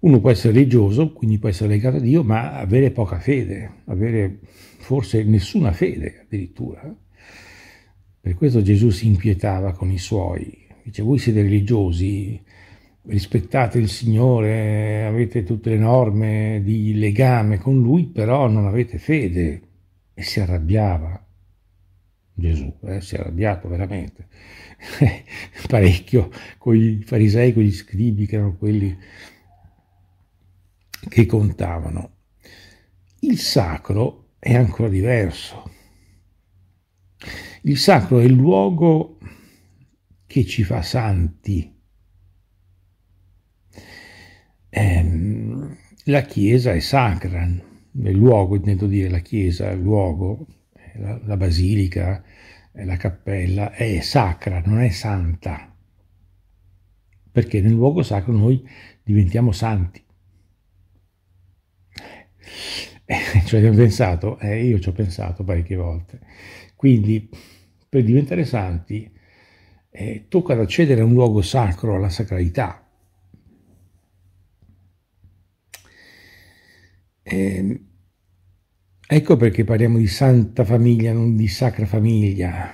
Uno può essere religioso, quindi può essere legato a Dio, ma avere poca fede, avere forse nessuna fede addirittura. Per questo Gesù si inquietava con i suoi. Dice, voi siete religiosi, rispettate il Signore, avete tutte le norme di legame con Lui, però non avete fede. E si arrabbiava. Gesù eh, si è arrabbiato veramente parecchio con i farisei, con gli scribi che erano quelli che contavano. Il sacro è ancora diverso. Il sacro è il luogo che ci fa santi. Ehm, la Chiesa è sacra, il luogo, intendo dire la Chiesa, il luogo, la basilica, eh, la cappella, è sacra, non è santa, perché nel luogo sacro noi diventiamo santi. ci cioè, abbiamo pensato? Eh, io ci ho pensato parecchie volte. Quindi, per diventare santi, eh, tocca ad accedere a un luogo sacro, alla sacralità. Eh, ecco perché parliamo di santa famiglia, non di sacra famiglia,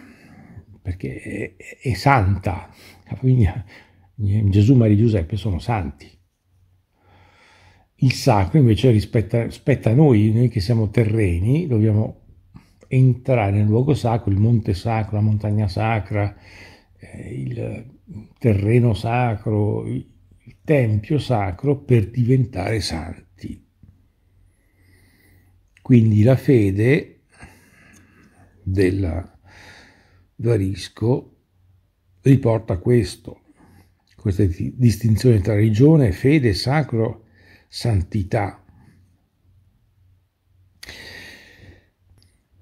perché è, è santa. La famiglia Gesù, Maria e Giuseppe sono santi. Il sacro invece rispetta, spetta a noi, noi che siamo terreni, dobbiamo entrare nel luogo sacro, il monte sacro, la montagna sacra, eh, il terreno sacro, il tempio sacro per diventare santi. Quindi la fede della Varisco riporta questo, questa distinzione tra religione, fede, sacro santità.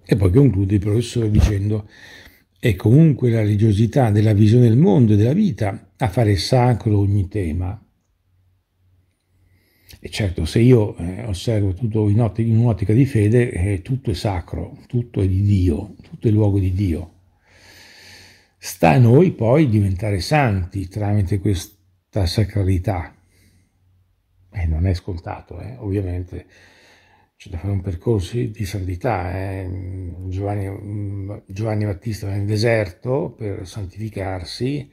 E poi conclude il professore dicendo è comunque la religiosità della visione del mondo e della vita a fare sacro ogni tema. E certo, se io eh, osservo tutto in, in un'ottica di fede, eh, tutto è sacro, tutto è di Dio, tutto è luogo di Dio. Sta a noi poi diventare santi tramite questa sacralità. E non è scontato, eh? ovviamente c'è da fare un percorso di santità. Eh? Giovanni, mm, Giovanni, Battista va in deserto per santificarsi,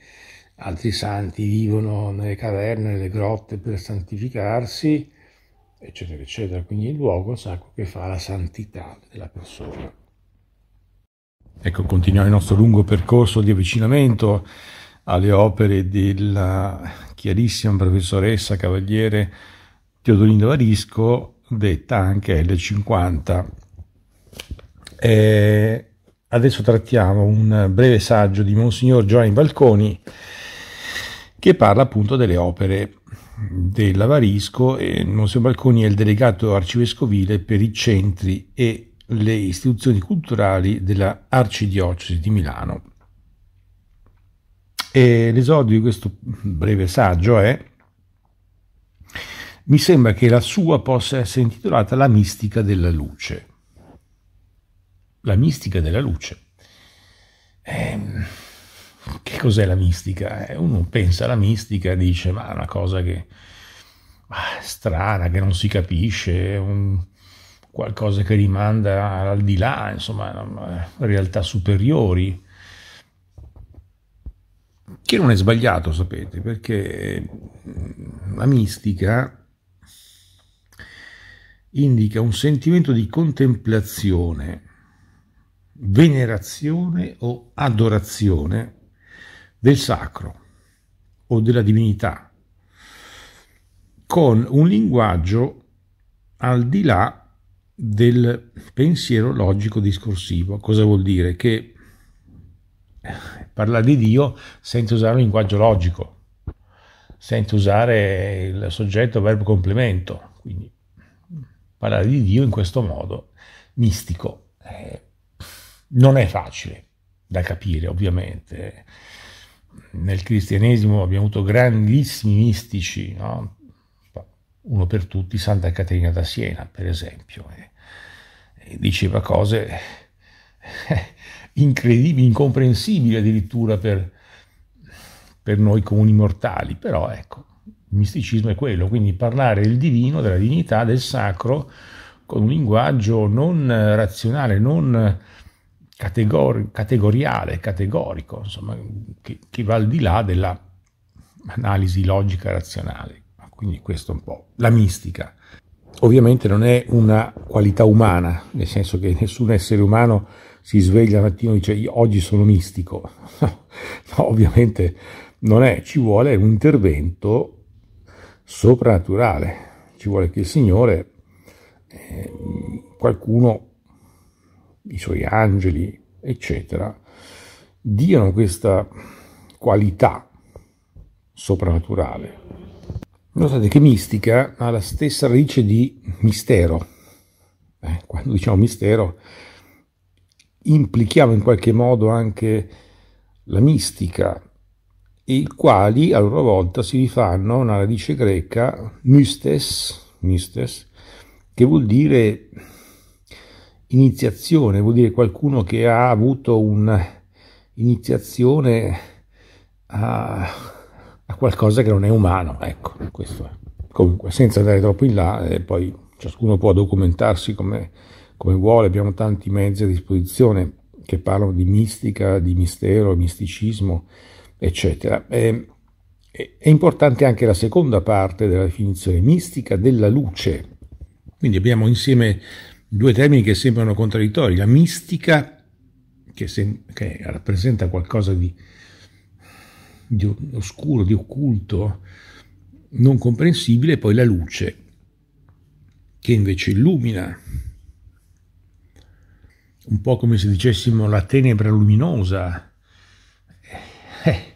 altri santi vivono nelle caverne, nelle grotte per santificarsi, eccetera, eccetera. Quindi il luogo sacro che fa la santità della persona. Ecco, continuiamo il nostro lungo percorso di avvicinamento alle opere della chiarissima professoressa cavaliere Teodolino Varisco, detta anche L50. E adesso trattiamo un breve saggio di Monsignor Giovanni Balconi che parla appunto delle opere dell'Avarisco e Monsignor Balconi è il delegato arcivescovile per i centri e le istituzioni culturali della Arcidiocesi di Milano. E l'esordio di questo breve saggio è mi sembra che la sua possa essere intitolata La mistica della luce. La mistica della luce. Ehm, che cos'è la mistica? Eh, uno pensa alla mistica e dice ma è una cosa che ah, strana, che non si capisce, un, qualcosa che rimanda al di là, insomma, realtà superiori che non è sbagliato, sapete, perché mm, la mistica indica un sentimento di contemplazione, venerazione o adorazione del sacro o della divinità, con un linguaggio al di là del pensiero logico discorsivo. Cosa vuol dire? Che parlare di Dio senza usare un linguaggio logico, senza usare il soggetto, verbo, complemento. Quindi parlare di Dio in questo modo mistico eh, non è facile da capire, ovviamente. Nel cristianesimo abbiamo avuto grandissimi mistici, no? uno per tutti, Santa Caterina da Siena, per esempio, eh, diceva cose eh, incredibile, incomprensibile addirittura per, per noi comuni mortali, però ecco, il misticismo è quello, quindi parlare del divino, della divinità, del sacro, con un linguaggio non eh, razionale, non eh, categori- categoriale, categorico, insomma, che, che va al di là dell'analisi logica razionale. Quindi questo è un po' la mistica. Ovviamente non è una qualità umana, nel senso che nessun essere umano si sveglia al mattino e dice oggi sono mistico. no, ovviamente non è, ci vuole un intervento soprannaturale, ci vuole che il Signore, eh, qualcuno, i suoi angeli, eccetera, diano questa qualità soprannaturale. Notate che mistica ha la stessa radice di mistero. Eh, quando diciamo mistero implichiamo in qualche modo anche la mistica, i quali a loro volta si rifanno una radice greca mystes, mystes, che vuol dire iniziazione, vuol dire qualcuno che ha avuto un'iniziazione a, a, qualcosa che non è umano, ecco, questo è. Comunque, senza andare troppo in là, eh, poi ciascuno può documentarsi come come vuole, abbiamo tanti mezzi a disposizione che parlano di mistica, di mistero, misticismo, eccetera. E, ehm, è importante anche la seconda parte della definizione mistica della luce. Quindi abbiamo insieme due termini che sembrano contraddittori, la mistica che, sem- che rappresenta qualcosa di, di oscuro, di occulto, non comprensibile, e poi la luce che invece illumina, un po' come se dicessimo la tenebra luminosa, eh,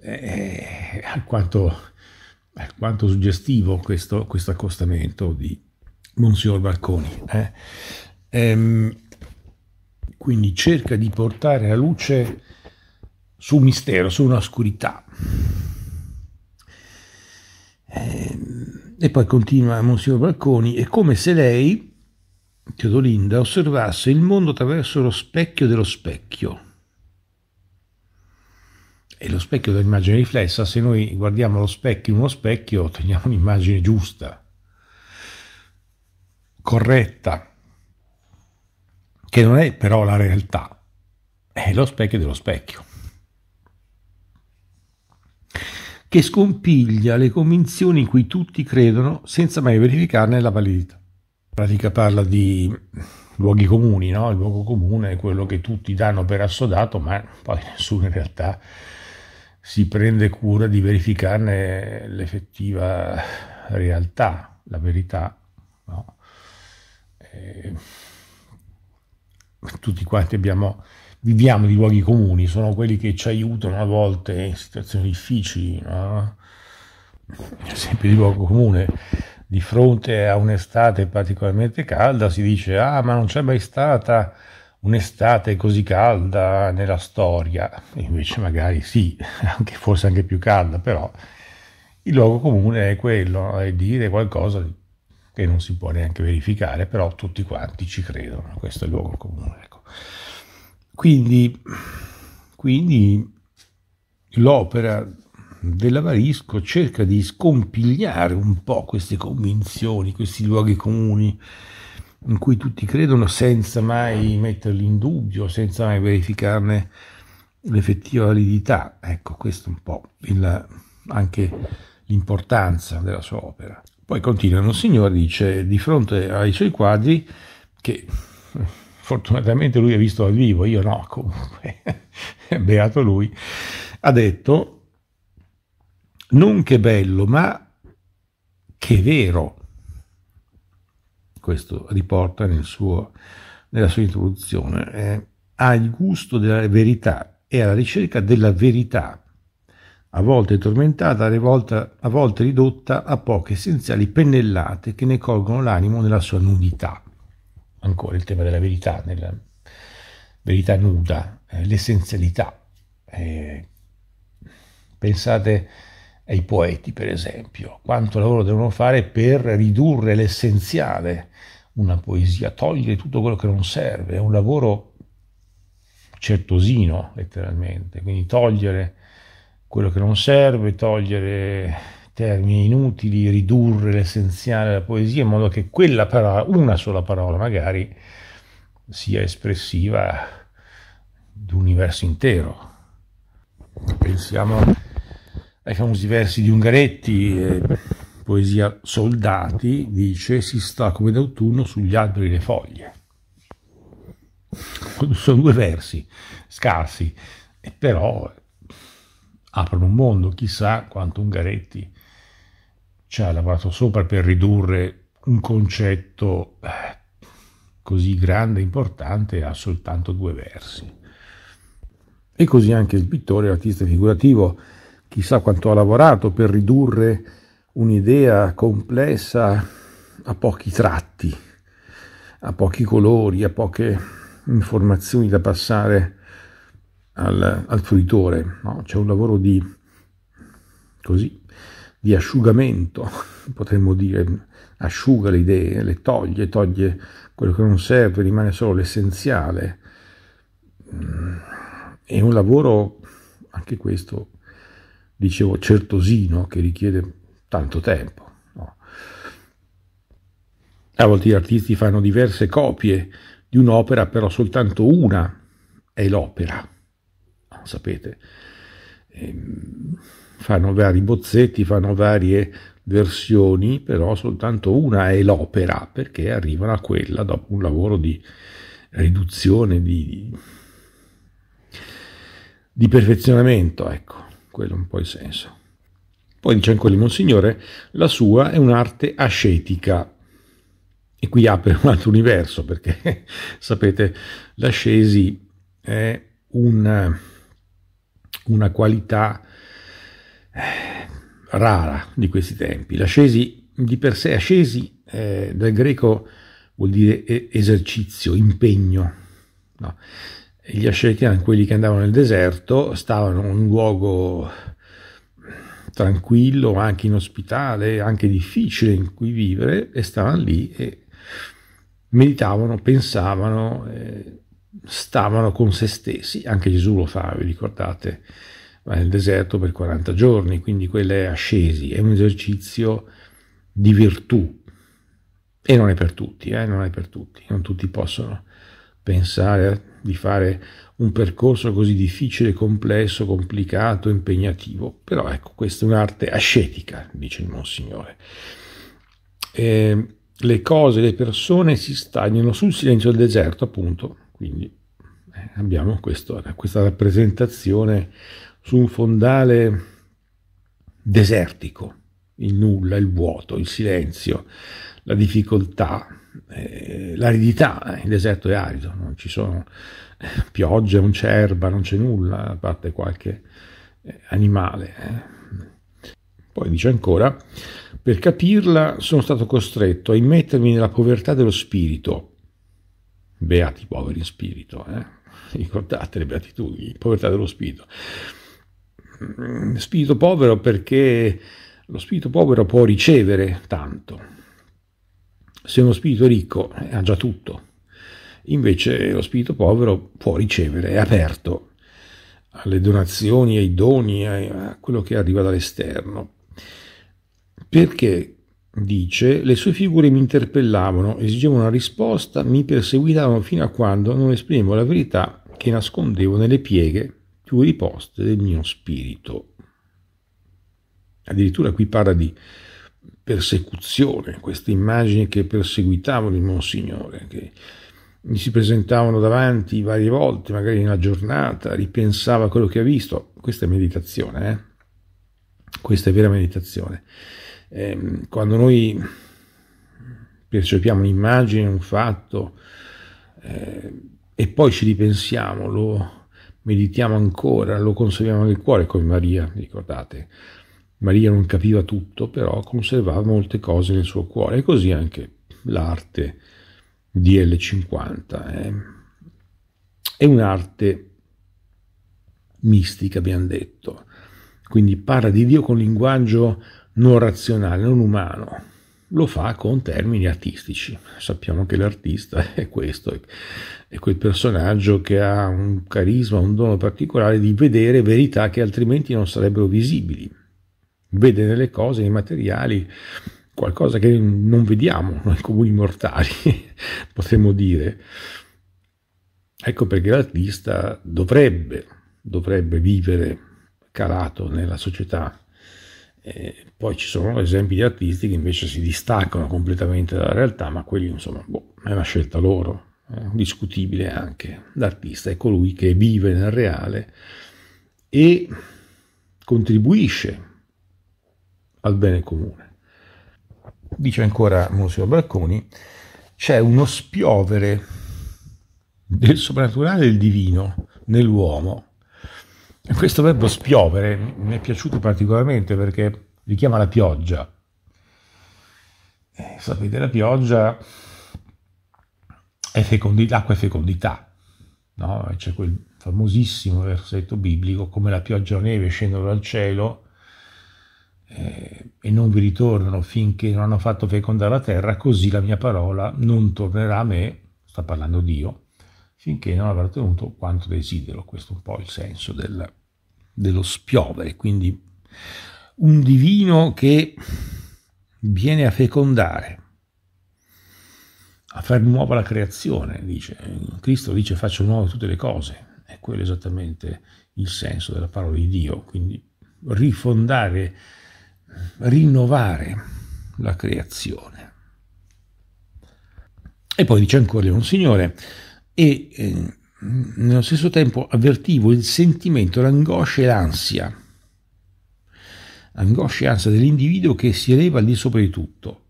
eh, alquanto, alquanto, suggestivo questo, questo, accostamento di Monsignor Balconi. Eh. Ehm, quindi cerca di portare la luce su un mistero, su un'oscurità. Ehm, e poi continua Monsignor Balconi, è come se lei Teodolinda osservasse il mondo attraverso lo specchio dello specchio. E lo specchio dell'immagine riflessa, se noi guardiamo lo specchio in uno specchio, otteniamo un'immagine giusta, corretta, che non è però la realtà, è lo specchio dello specchio, che scompiglia le convinzioni in cui tutti credono senza mai verificarne la validità pratica parla di luoghi comuni, no? il luogo comune è quello che tutti danno per assodato, ma poi nessuno in realtà si prende cura di verificarne l'effettiva realtà, la verità. No? E... Eh, tutti quanti abbiamo, viviamo di luoghi comuni, sono quelli che ci aiutano a volte in situazioni difficili, no? sempre di luogo comune di fronte a un'estate particolarmente calda si dice ah ma non c'è mai stata un'estate così calda nella storia, invece magari sì, anche, forse anche più calda, però il luogo comune è quello, è dire qualcosa che non si può neanche verificare, però tutti quanti ci credono, questo è il luogo comune. Ecco. Quindi, quindi l'opera dell'avarisco cerca di scompigliare un po' queste convinzioni, questi luoghi comuni in cui tutti credono senza mai metterli in dubbio, senza mai verificarne l'effettiva validità. Ecco, questo è un po' il, anche l'importanza della sua opera. Poi continua, il signore dice, di fronte ai suoi quadri, che fortunatamente lui ha visto dal vivo, io no, comunque, beato lui, ha detto non che bello, ma che vero. Questo riporta nel suo, nella sua introduzione. Eh, ha il gusto della verità, e alla ricerca della verità, a volte tormentata, a volte, a volte ridotta a poche essenziali pennellate che ne colgono l'animo nella sua nudità. Ancora il tema della verità, nella verità nuda, eh, l'essenzialità. Eh, pensate ai poeti, per esempio, quanto lavoro devono fare per ridurre l'essenziale, una poesia, togliere tutto quello che non serve, è un lavoro certosino, letteralmente, quindi togliere quello che non serve, togliere termini inutili, ridurre l'essenziale della poesia in modo che quella parola, una sola parola magari, sia espressiva di un universo intero. Pensiamo a ai famosi versi di Ungaretti, eh, poesia Soldati, dice si sta come d'autunno sugli alberi e le foglie. Sono due versi scarsi, però eh, aprono un mondo, chissà quanto Ungaretti ci ha lavorato sopra per ridurre un concetto eh, così grande e importante a soltanto due versi. E così anche il pittore, l'artista figurativo, chissà quanto ha lavorato per ridurre un'idea complessa a pochi tratti, a pochi colori, a poche informazioni da passare al, al fruitore. No? C'è un lavoro di, così, di asciugamento, potremmo dire, asciuga le idee, le toglie, toglie quello che non serve, rimane solo l'essenziale. Mm, è un lavoro, anche questo, dicevo, certosino che richiede tanto tempo. No? A volte gli artisti fanno diverse copie di un'opera, però soltanto una è l'opera, sapete. Ehm, fanno vari bozzetti, fanno varie versioni, però soltanto una è l'opera, perché arrivano a quella dopo un lavoro di riduzione, di, di perfezionamento, ecco quello un po' il senso. Poi dice ancora il Monsignore, la sua è un'arte ascetica. E qui apre un altro universo, perché sapete, l'ascesi è un, una qualità eh, rara di questi tempi. L'ascesi di per sé, ascesi eh, dal greco vuol dire esercizio, impegno. No? gli ascetiani, ah, quelli che andavano nel deserto, stavano in un luogo tranquillo, anche inospitale, anche difficile in cui vivere, e stavano lì e meditavano, pensavano, eh, stavano con se stessi. Anche Gesù lo fa, vi ricordate, va nel deserto per 40 giorni, quindi quella è ascesi, è un esercizio di virtù. E non è per tutti, eh? non è per tutti, non tutti possono pensare di fare un percorso così difficile, complesso, complicato, impegnativo. Però ecco, questa è un'arte ascetica, dice il Monsignore. Eh, le cose, le persone si stagnano sul silenzio del deserto, appunto. Quindi eh, abbiamo questo, questa rappresentazione su un fondale desertico, il nulla, il vuoto, il silenzio, la difficoltà, eh, l'aridità, eh, il deserto è arido, non ci sono eh, piogge, non c'è erba, non c'è nulla, a parte qualche eh, animale. Poi dice ancora, per capirla sono stato costretto a immettermi nella povertà dello spirito. Beati poveri in spirito, eh? ricordate le beatitudini, povertà dello spirito. Mm, spirito povero perché lo spirito povero può ricevere tanto, se uno spirito ricco eh, ha già tutto, invece lo spirito povero può ricevere, è aperto alle donazioni, ai doni, a quello che arriva dall'esterno. Perché, dice, le sue figure mi interpellavano, esigevano una risposta, mi perseguitavano fino a quando non esprimevo la verità che nascondevo nelle pieghe più riposte del mio spirito. Addirittura qui parla di persecuzione, queste immagini che perseguitavano il Monsignore, che gli si presentavano davanti varie volte, magari nella giornata, ripensava a quello che ha visto. Questa è meditazione, eh? questa è vera meditazione. Eh, quando noi percepiamo un'immagine, un fatto, eh, e poi ci ripensiamo, lo meditiamo ancora, lo conserviamo nel cuore, come Maria, ricordate, Maria non capiva tutto, però conservava molte cose nel suo cuore, e così anche l'arte di L50. Eh. È un'arte mistica, abbiamo detto, quindi parla di Dio con linguaggio non razionale, non umano, lo fa con termini artistici. Sappiamo che l'artista è questo, è quel personaggio che ha un carisma, un dono particolare di vedere verità che altrimenti non sarebbero visibili vede nelle cose, nei materiali, qualcosa che non vediamo noi comuni mortali, potremmo dire. Ecco perché l'artista dovrebbe, dovrebbe vivere calato nella società. E poi ci sono esempi di artisti che invece si distaccano completamente dalla realtà, ma quelli insomma boh, è una scelta loro, eh, discutibile anche. L'artista è colui che vive nel reale e contribuisce al bene comune. Dice ancora Monsignor Balconi, c'è uno spiovere del soprannaturale e del divino nell'uomo. Questo verbo spiovere mi è piaciuto particolarmente perché richiama la pioggia. Eh, sapete, la pioggia è fecondità, acqua è fecondità, no? c'è quel famosissimo versetto biblico, come la pioggia o neve scendono dal cielo eh, e non vi ritornano finché non hanno fatto fecondare la terra, così la mia parola non tornerà a me, sta parlando Dio, finché non avrà ottenuto quanto desidero. Questo è un po' il senso del, dello spiovere, quindi un divino che viene a fecondare, a far nuova la creazione, dice. Cristo dice faccio nuove tutte le cose, è quello esattamente il senso della parola di Dio, quindi rifondare rinnovare la creazione. E poi dice ancora un Signore, e eh, nello stesso tempo avvertivo il sentimento, l'angoscia e l'ansia, angoscia e ansia dell'individuo che si eleva al di sopra di tutto.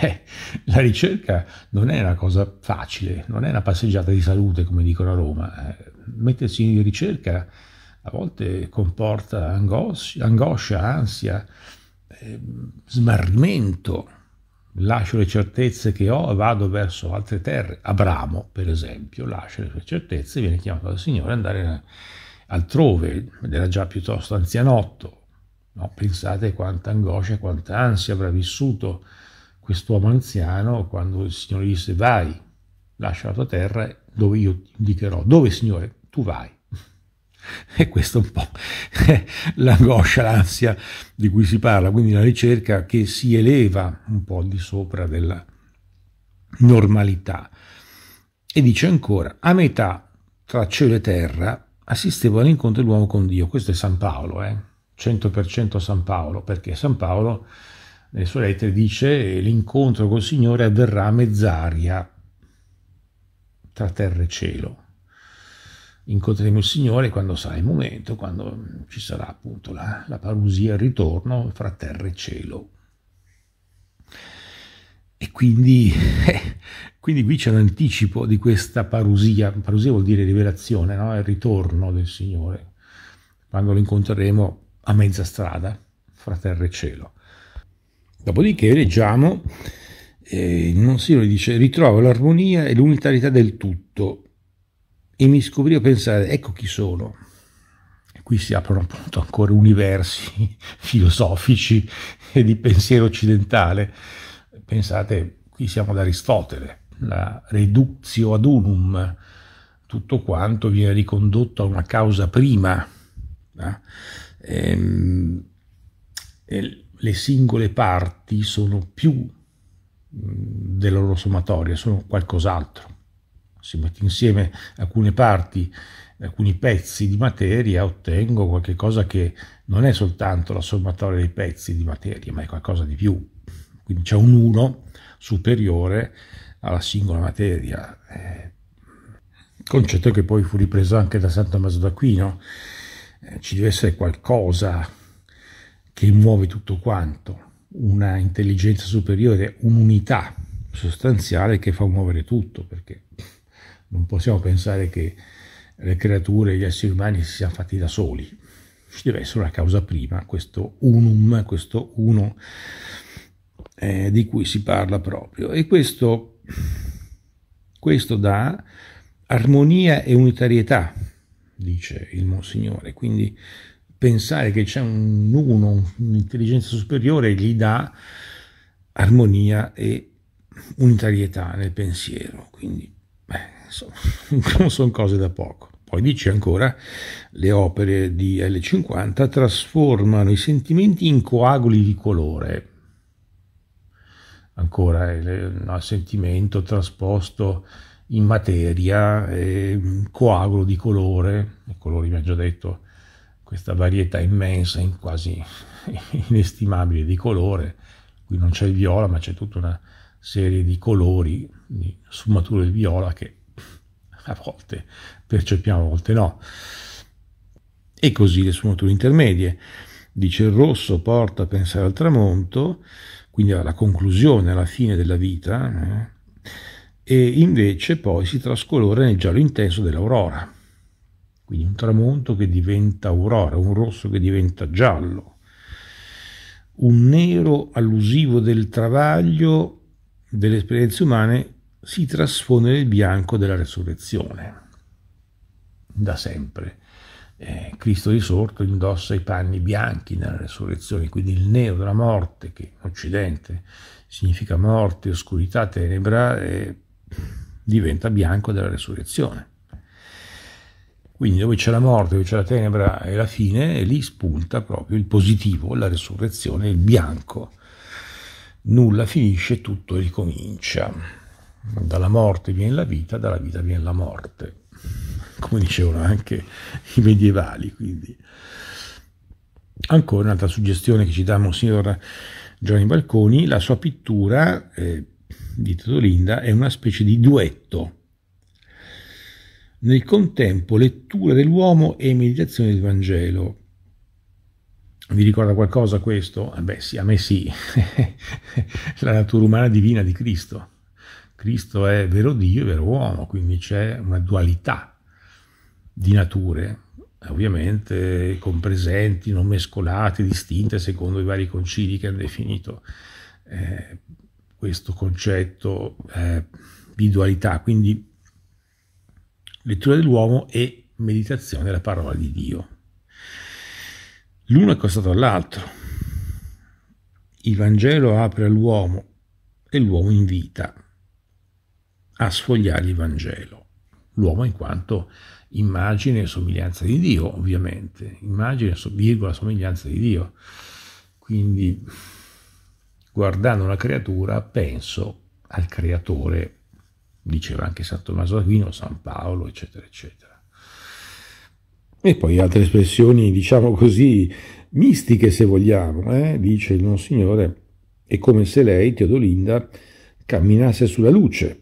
Eh, la ricerca non è una cosa facile, non è una passeggiata di salute, come dicono a Roma. Eh, mettersi in ricerca a volte comporta angoscia, angoscia ansia, eh, smarrimento, lascio le certezze che ho e vado verso altre terre. Abramo, per esempio, lascia le sue certezze e viene chiamato dal Signore ad andare altrove, ed era già piuttosto anzianotto. No? Pensate quanta angoscia, quanta ansia avrà vissuto quest'uomo anziano quando il Signore gli disse vai, lascia la tua terra dove io ti indicherò. Dove, Signore? Tu vai. E questa è un po' l'angoscia, l'ansia di cui si parla, quindi la ricerca che si eleva un po' al di sopra della normalità. E dice ancora, a metà tra cielo e terra assistevo all'incontro dell'uomo con Dio. Questo è San Paolo, eh? 100% San Paolo, perché San Paolo nelle sue lettere dice l'incontro col Signore avverrà a mezz'aria tra terra e cielo incontreremo il Signore quando sarà il momento, quando mm, ci sarà appunto la, la parusia, il ritorno fra terra e cielo. E quindi, eh, quindi qui c'è un anticipo di questa parusia, parusia vuol dire rivelazione, no? il ritorno del Signore, quando lo incontreremo a mezza strada fra terra e cielo. Dopodiché leggiamo, eh, il Monsignore dice, ritrova l'armonia e l'unitarietà del tutto, e mi scoprivo a pensare, ecco chi sono. E qui si aprono appunto ancora universi filosofici e di pensiero occidentale. Pensate, qui siamo da Aristotele, la reductio ad unum, tutto quanto viene ricondotto a una causa prima. No? Ah. Ehm, le singole parti sono più mm, della loro sommatoria, sono qualcos'altro se metto insieme alcune parti, alcuni pezzi di materia, ottengo qualcosa che non è soltanto la sommatoria dei pezzi di materia, ma è qualcosa di più. Quindi c'è un 1 superiore alla singola materia. Eh, concetto che poi fu ripreso anche da Sant'Amaso d'Aquino. Eh, ci deve essere qualcosa che muove tutto quanto, una intelligenza superiore, un'unità sostanziale che fa muovere tutto, perché non possiamo pensare che le creature, gli esseri umani si siano fatti da soli. Ci deve essere una causa prima, questo unum, questo uno eh, di cui si parla proprio. E questo, questo dà armonia e unitarietà, dice il Monsignore. Quindi pensare che c'è un uno, un'intelligenza superiore, gli dà armonia e unitarietà nel pensiero. Quindi sono cose da poco. Poi dice ancora, le opere di L50 trasformano i sentimenti in coaguli di colore. Ancora il no, sentimento trasposto in materia, eh, coagulo di colore, i colori vi ho già detto, questa varietà immensa, quasi inestimabile di colore, qui non c'è il viola ma c'è tutta una serie di colori, di sfumature di viola che a volte percepiamo, a volte no. E così le sfumature intermedie. Dice il rosso porta a pensare al tramonto, quindi alla conclusione, alla fine della vita, no? Eh, e invece poi si trascolora nel giallo intenso dell'aurora. Quindi un tramonto che diventa aurora, un rosso che diventa giallo, un nero allusivo del travaglio delle esperienze umane si trasfone nel bianco della resurrezione. Da sempre. Eh, Cristo risorto indossa i panni bianchi nella resurrezione, quindi il nero della morte, che in Occidente significa morte, oscurità, tenebra, eh, diventa bianco della resurrezione. Quindi dove c'è la morte, dove c'è la tenebra e la fine, eh, lì spunta proprio il positivo, la resurrezione, il bianco. Nulla finisce, tutto ricomincia dalla morte viene la vita, dalla vita viene la morte, come dicevano anche i medievali. Quindi. Ancora un'altra suggestione che ci dà Monsignor Giovanni Balconi, la sua pittura eh, di Totolinda è una specie di duetto. Nel contempo lettura dell'uomo e meditazione del Vangelo. Vi ricorda qualcosa questo? Ah beh sì, a me sì, la natura umana divina di Cristo Cristo è vero Dio e vero uomo, quindi c'è una dualità di nature, ovviamente compresenti, non mescolate, distinte secondo i vari concili che hanno definito eh, questo concetto eh, di dualità. Quindi lettura dell'uomo e meditazione della parola di Dio. L'uno è costato all'altro. Il Vangelo apre all'uomo e l'uomo invita a sfogliare il Vangelo. L'uomo in quanto immagine e somiglianza di Dio, ovviamente, immagine, virgola, somiglianza di Dio. Quindi, guardando la creatura, penso al creatore, diceva anche San Tommaso d'Aquino, San Paolo, eccetera, eccetera. E poi altre espressioni, diciamo così, mistiche se vogliamo, eh? dice il non Signore, è come se lei, Teodolinda, camminasse sulla luce,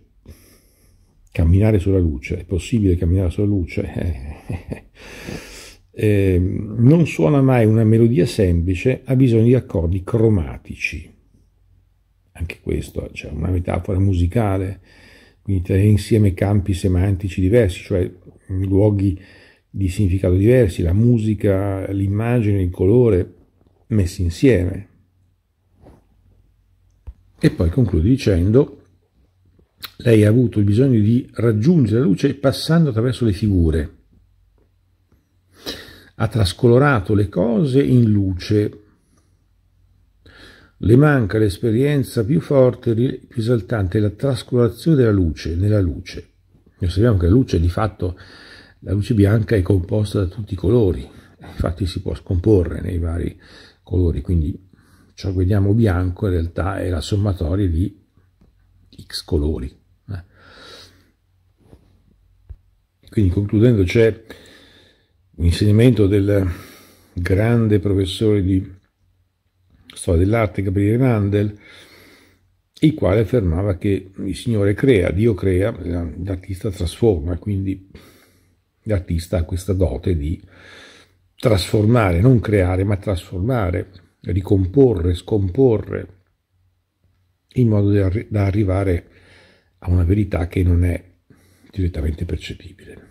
camminare sulla luce, è possibile camminare sulla luce, eh, ehm, non suona mai una melodia semplice, ha bisogno di accordi cromatici. Anche questo c'è eh, cioè una metafora musicale, quindi tenere insieme campi semantici diversi, cioè luoghi di significato diversi, la musica, l'immagine, il colore messi insieme. E poi concludo dicendo lei ha avuto il bisogno di raggiungere la luce passando attraverso le figure. Ha trascolorato le cose in luce. Le manca l'esperienza più forte, più esaltante, la trascolorazione della luce, nella luce. Noi sappiamo che la luce, di fatto, la luce bianca è composta da tutti i colori, infatti si può scomporre nei vari colori, quindi ciò che vediamo bianco in realtà è la sommatoria di X colori. Eh. Quindi concludendo c'è un insegnamento del grande professore di storia dell'arte Gabriele Mandel, il quale affermava che il Signore crea, Dio crea, l'artista trasforma, quindi l'artista ha questa dote di trasformare, non creare, ma trasformare, ricomporre, scomporre, in modo da arrivare a una verità che non è direttamente percepibile.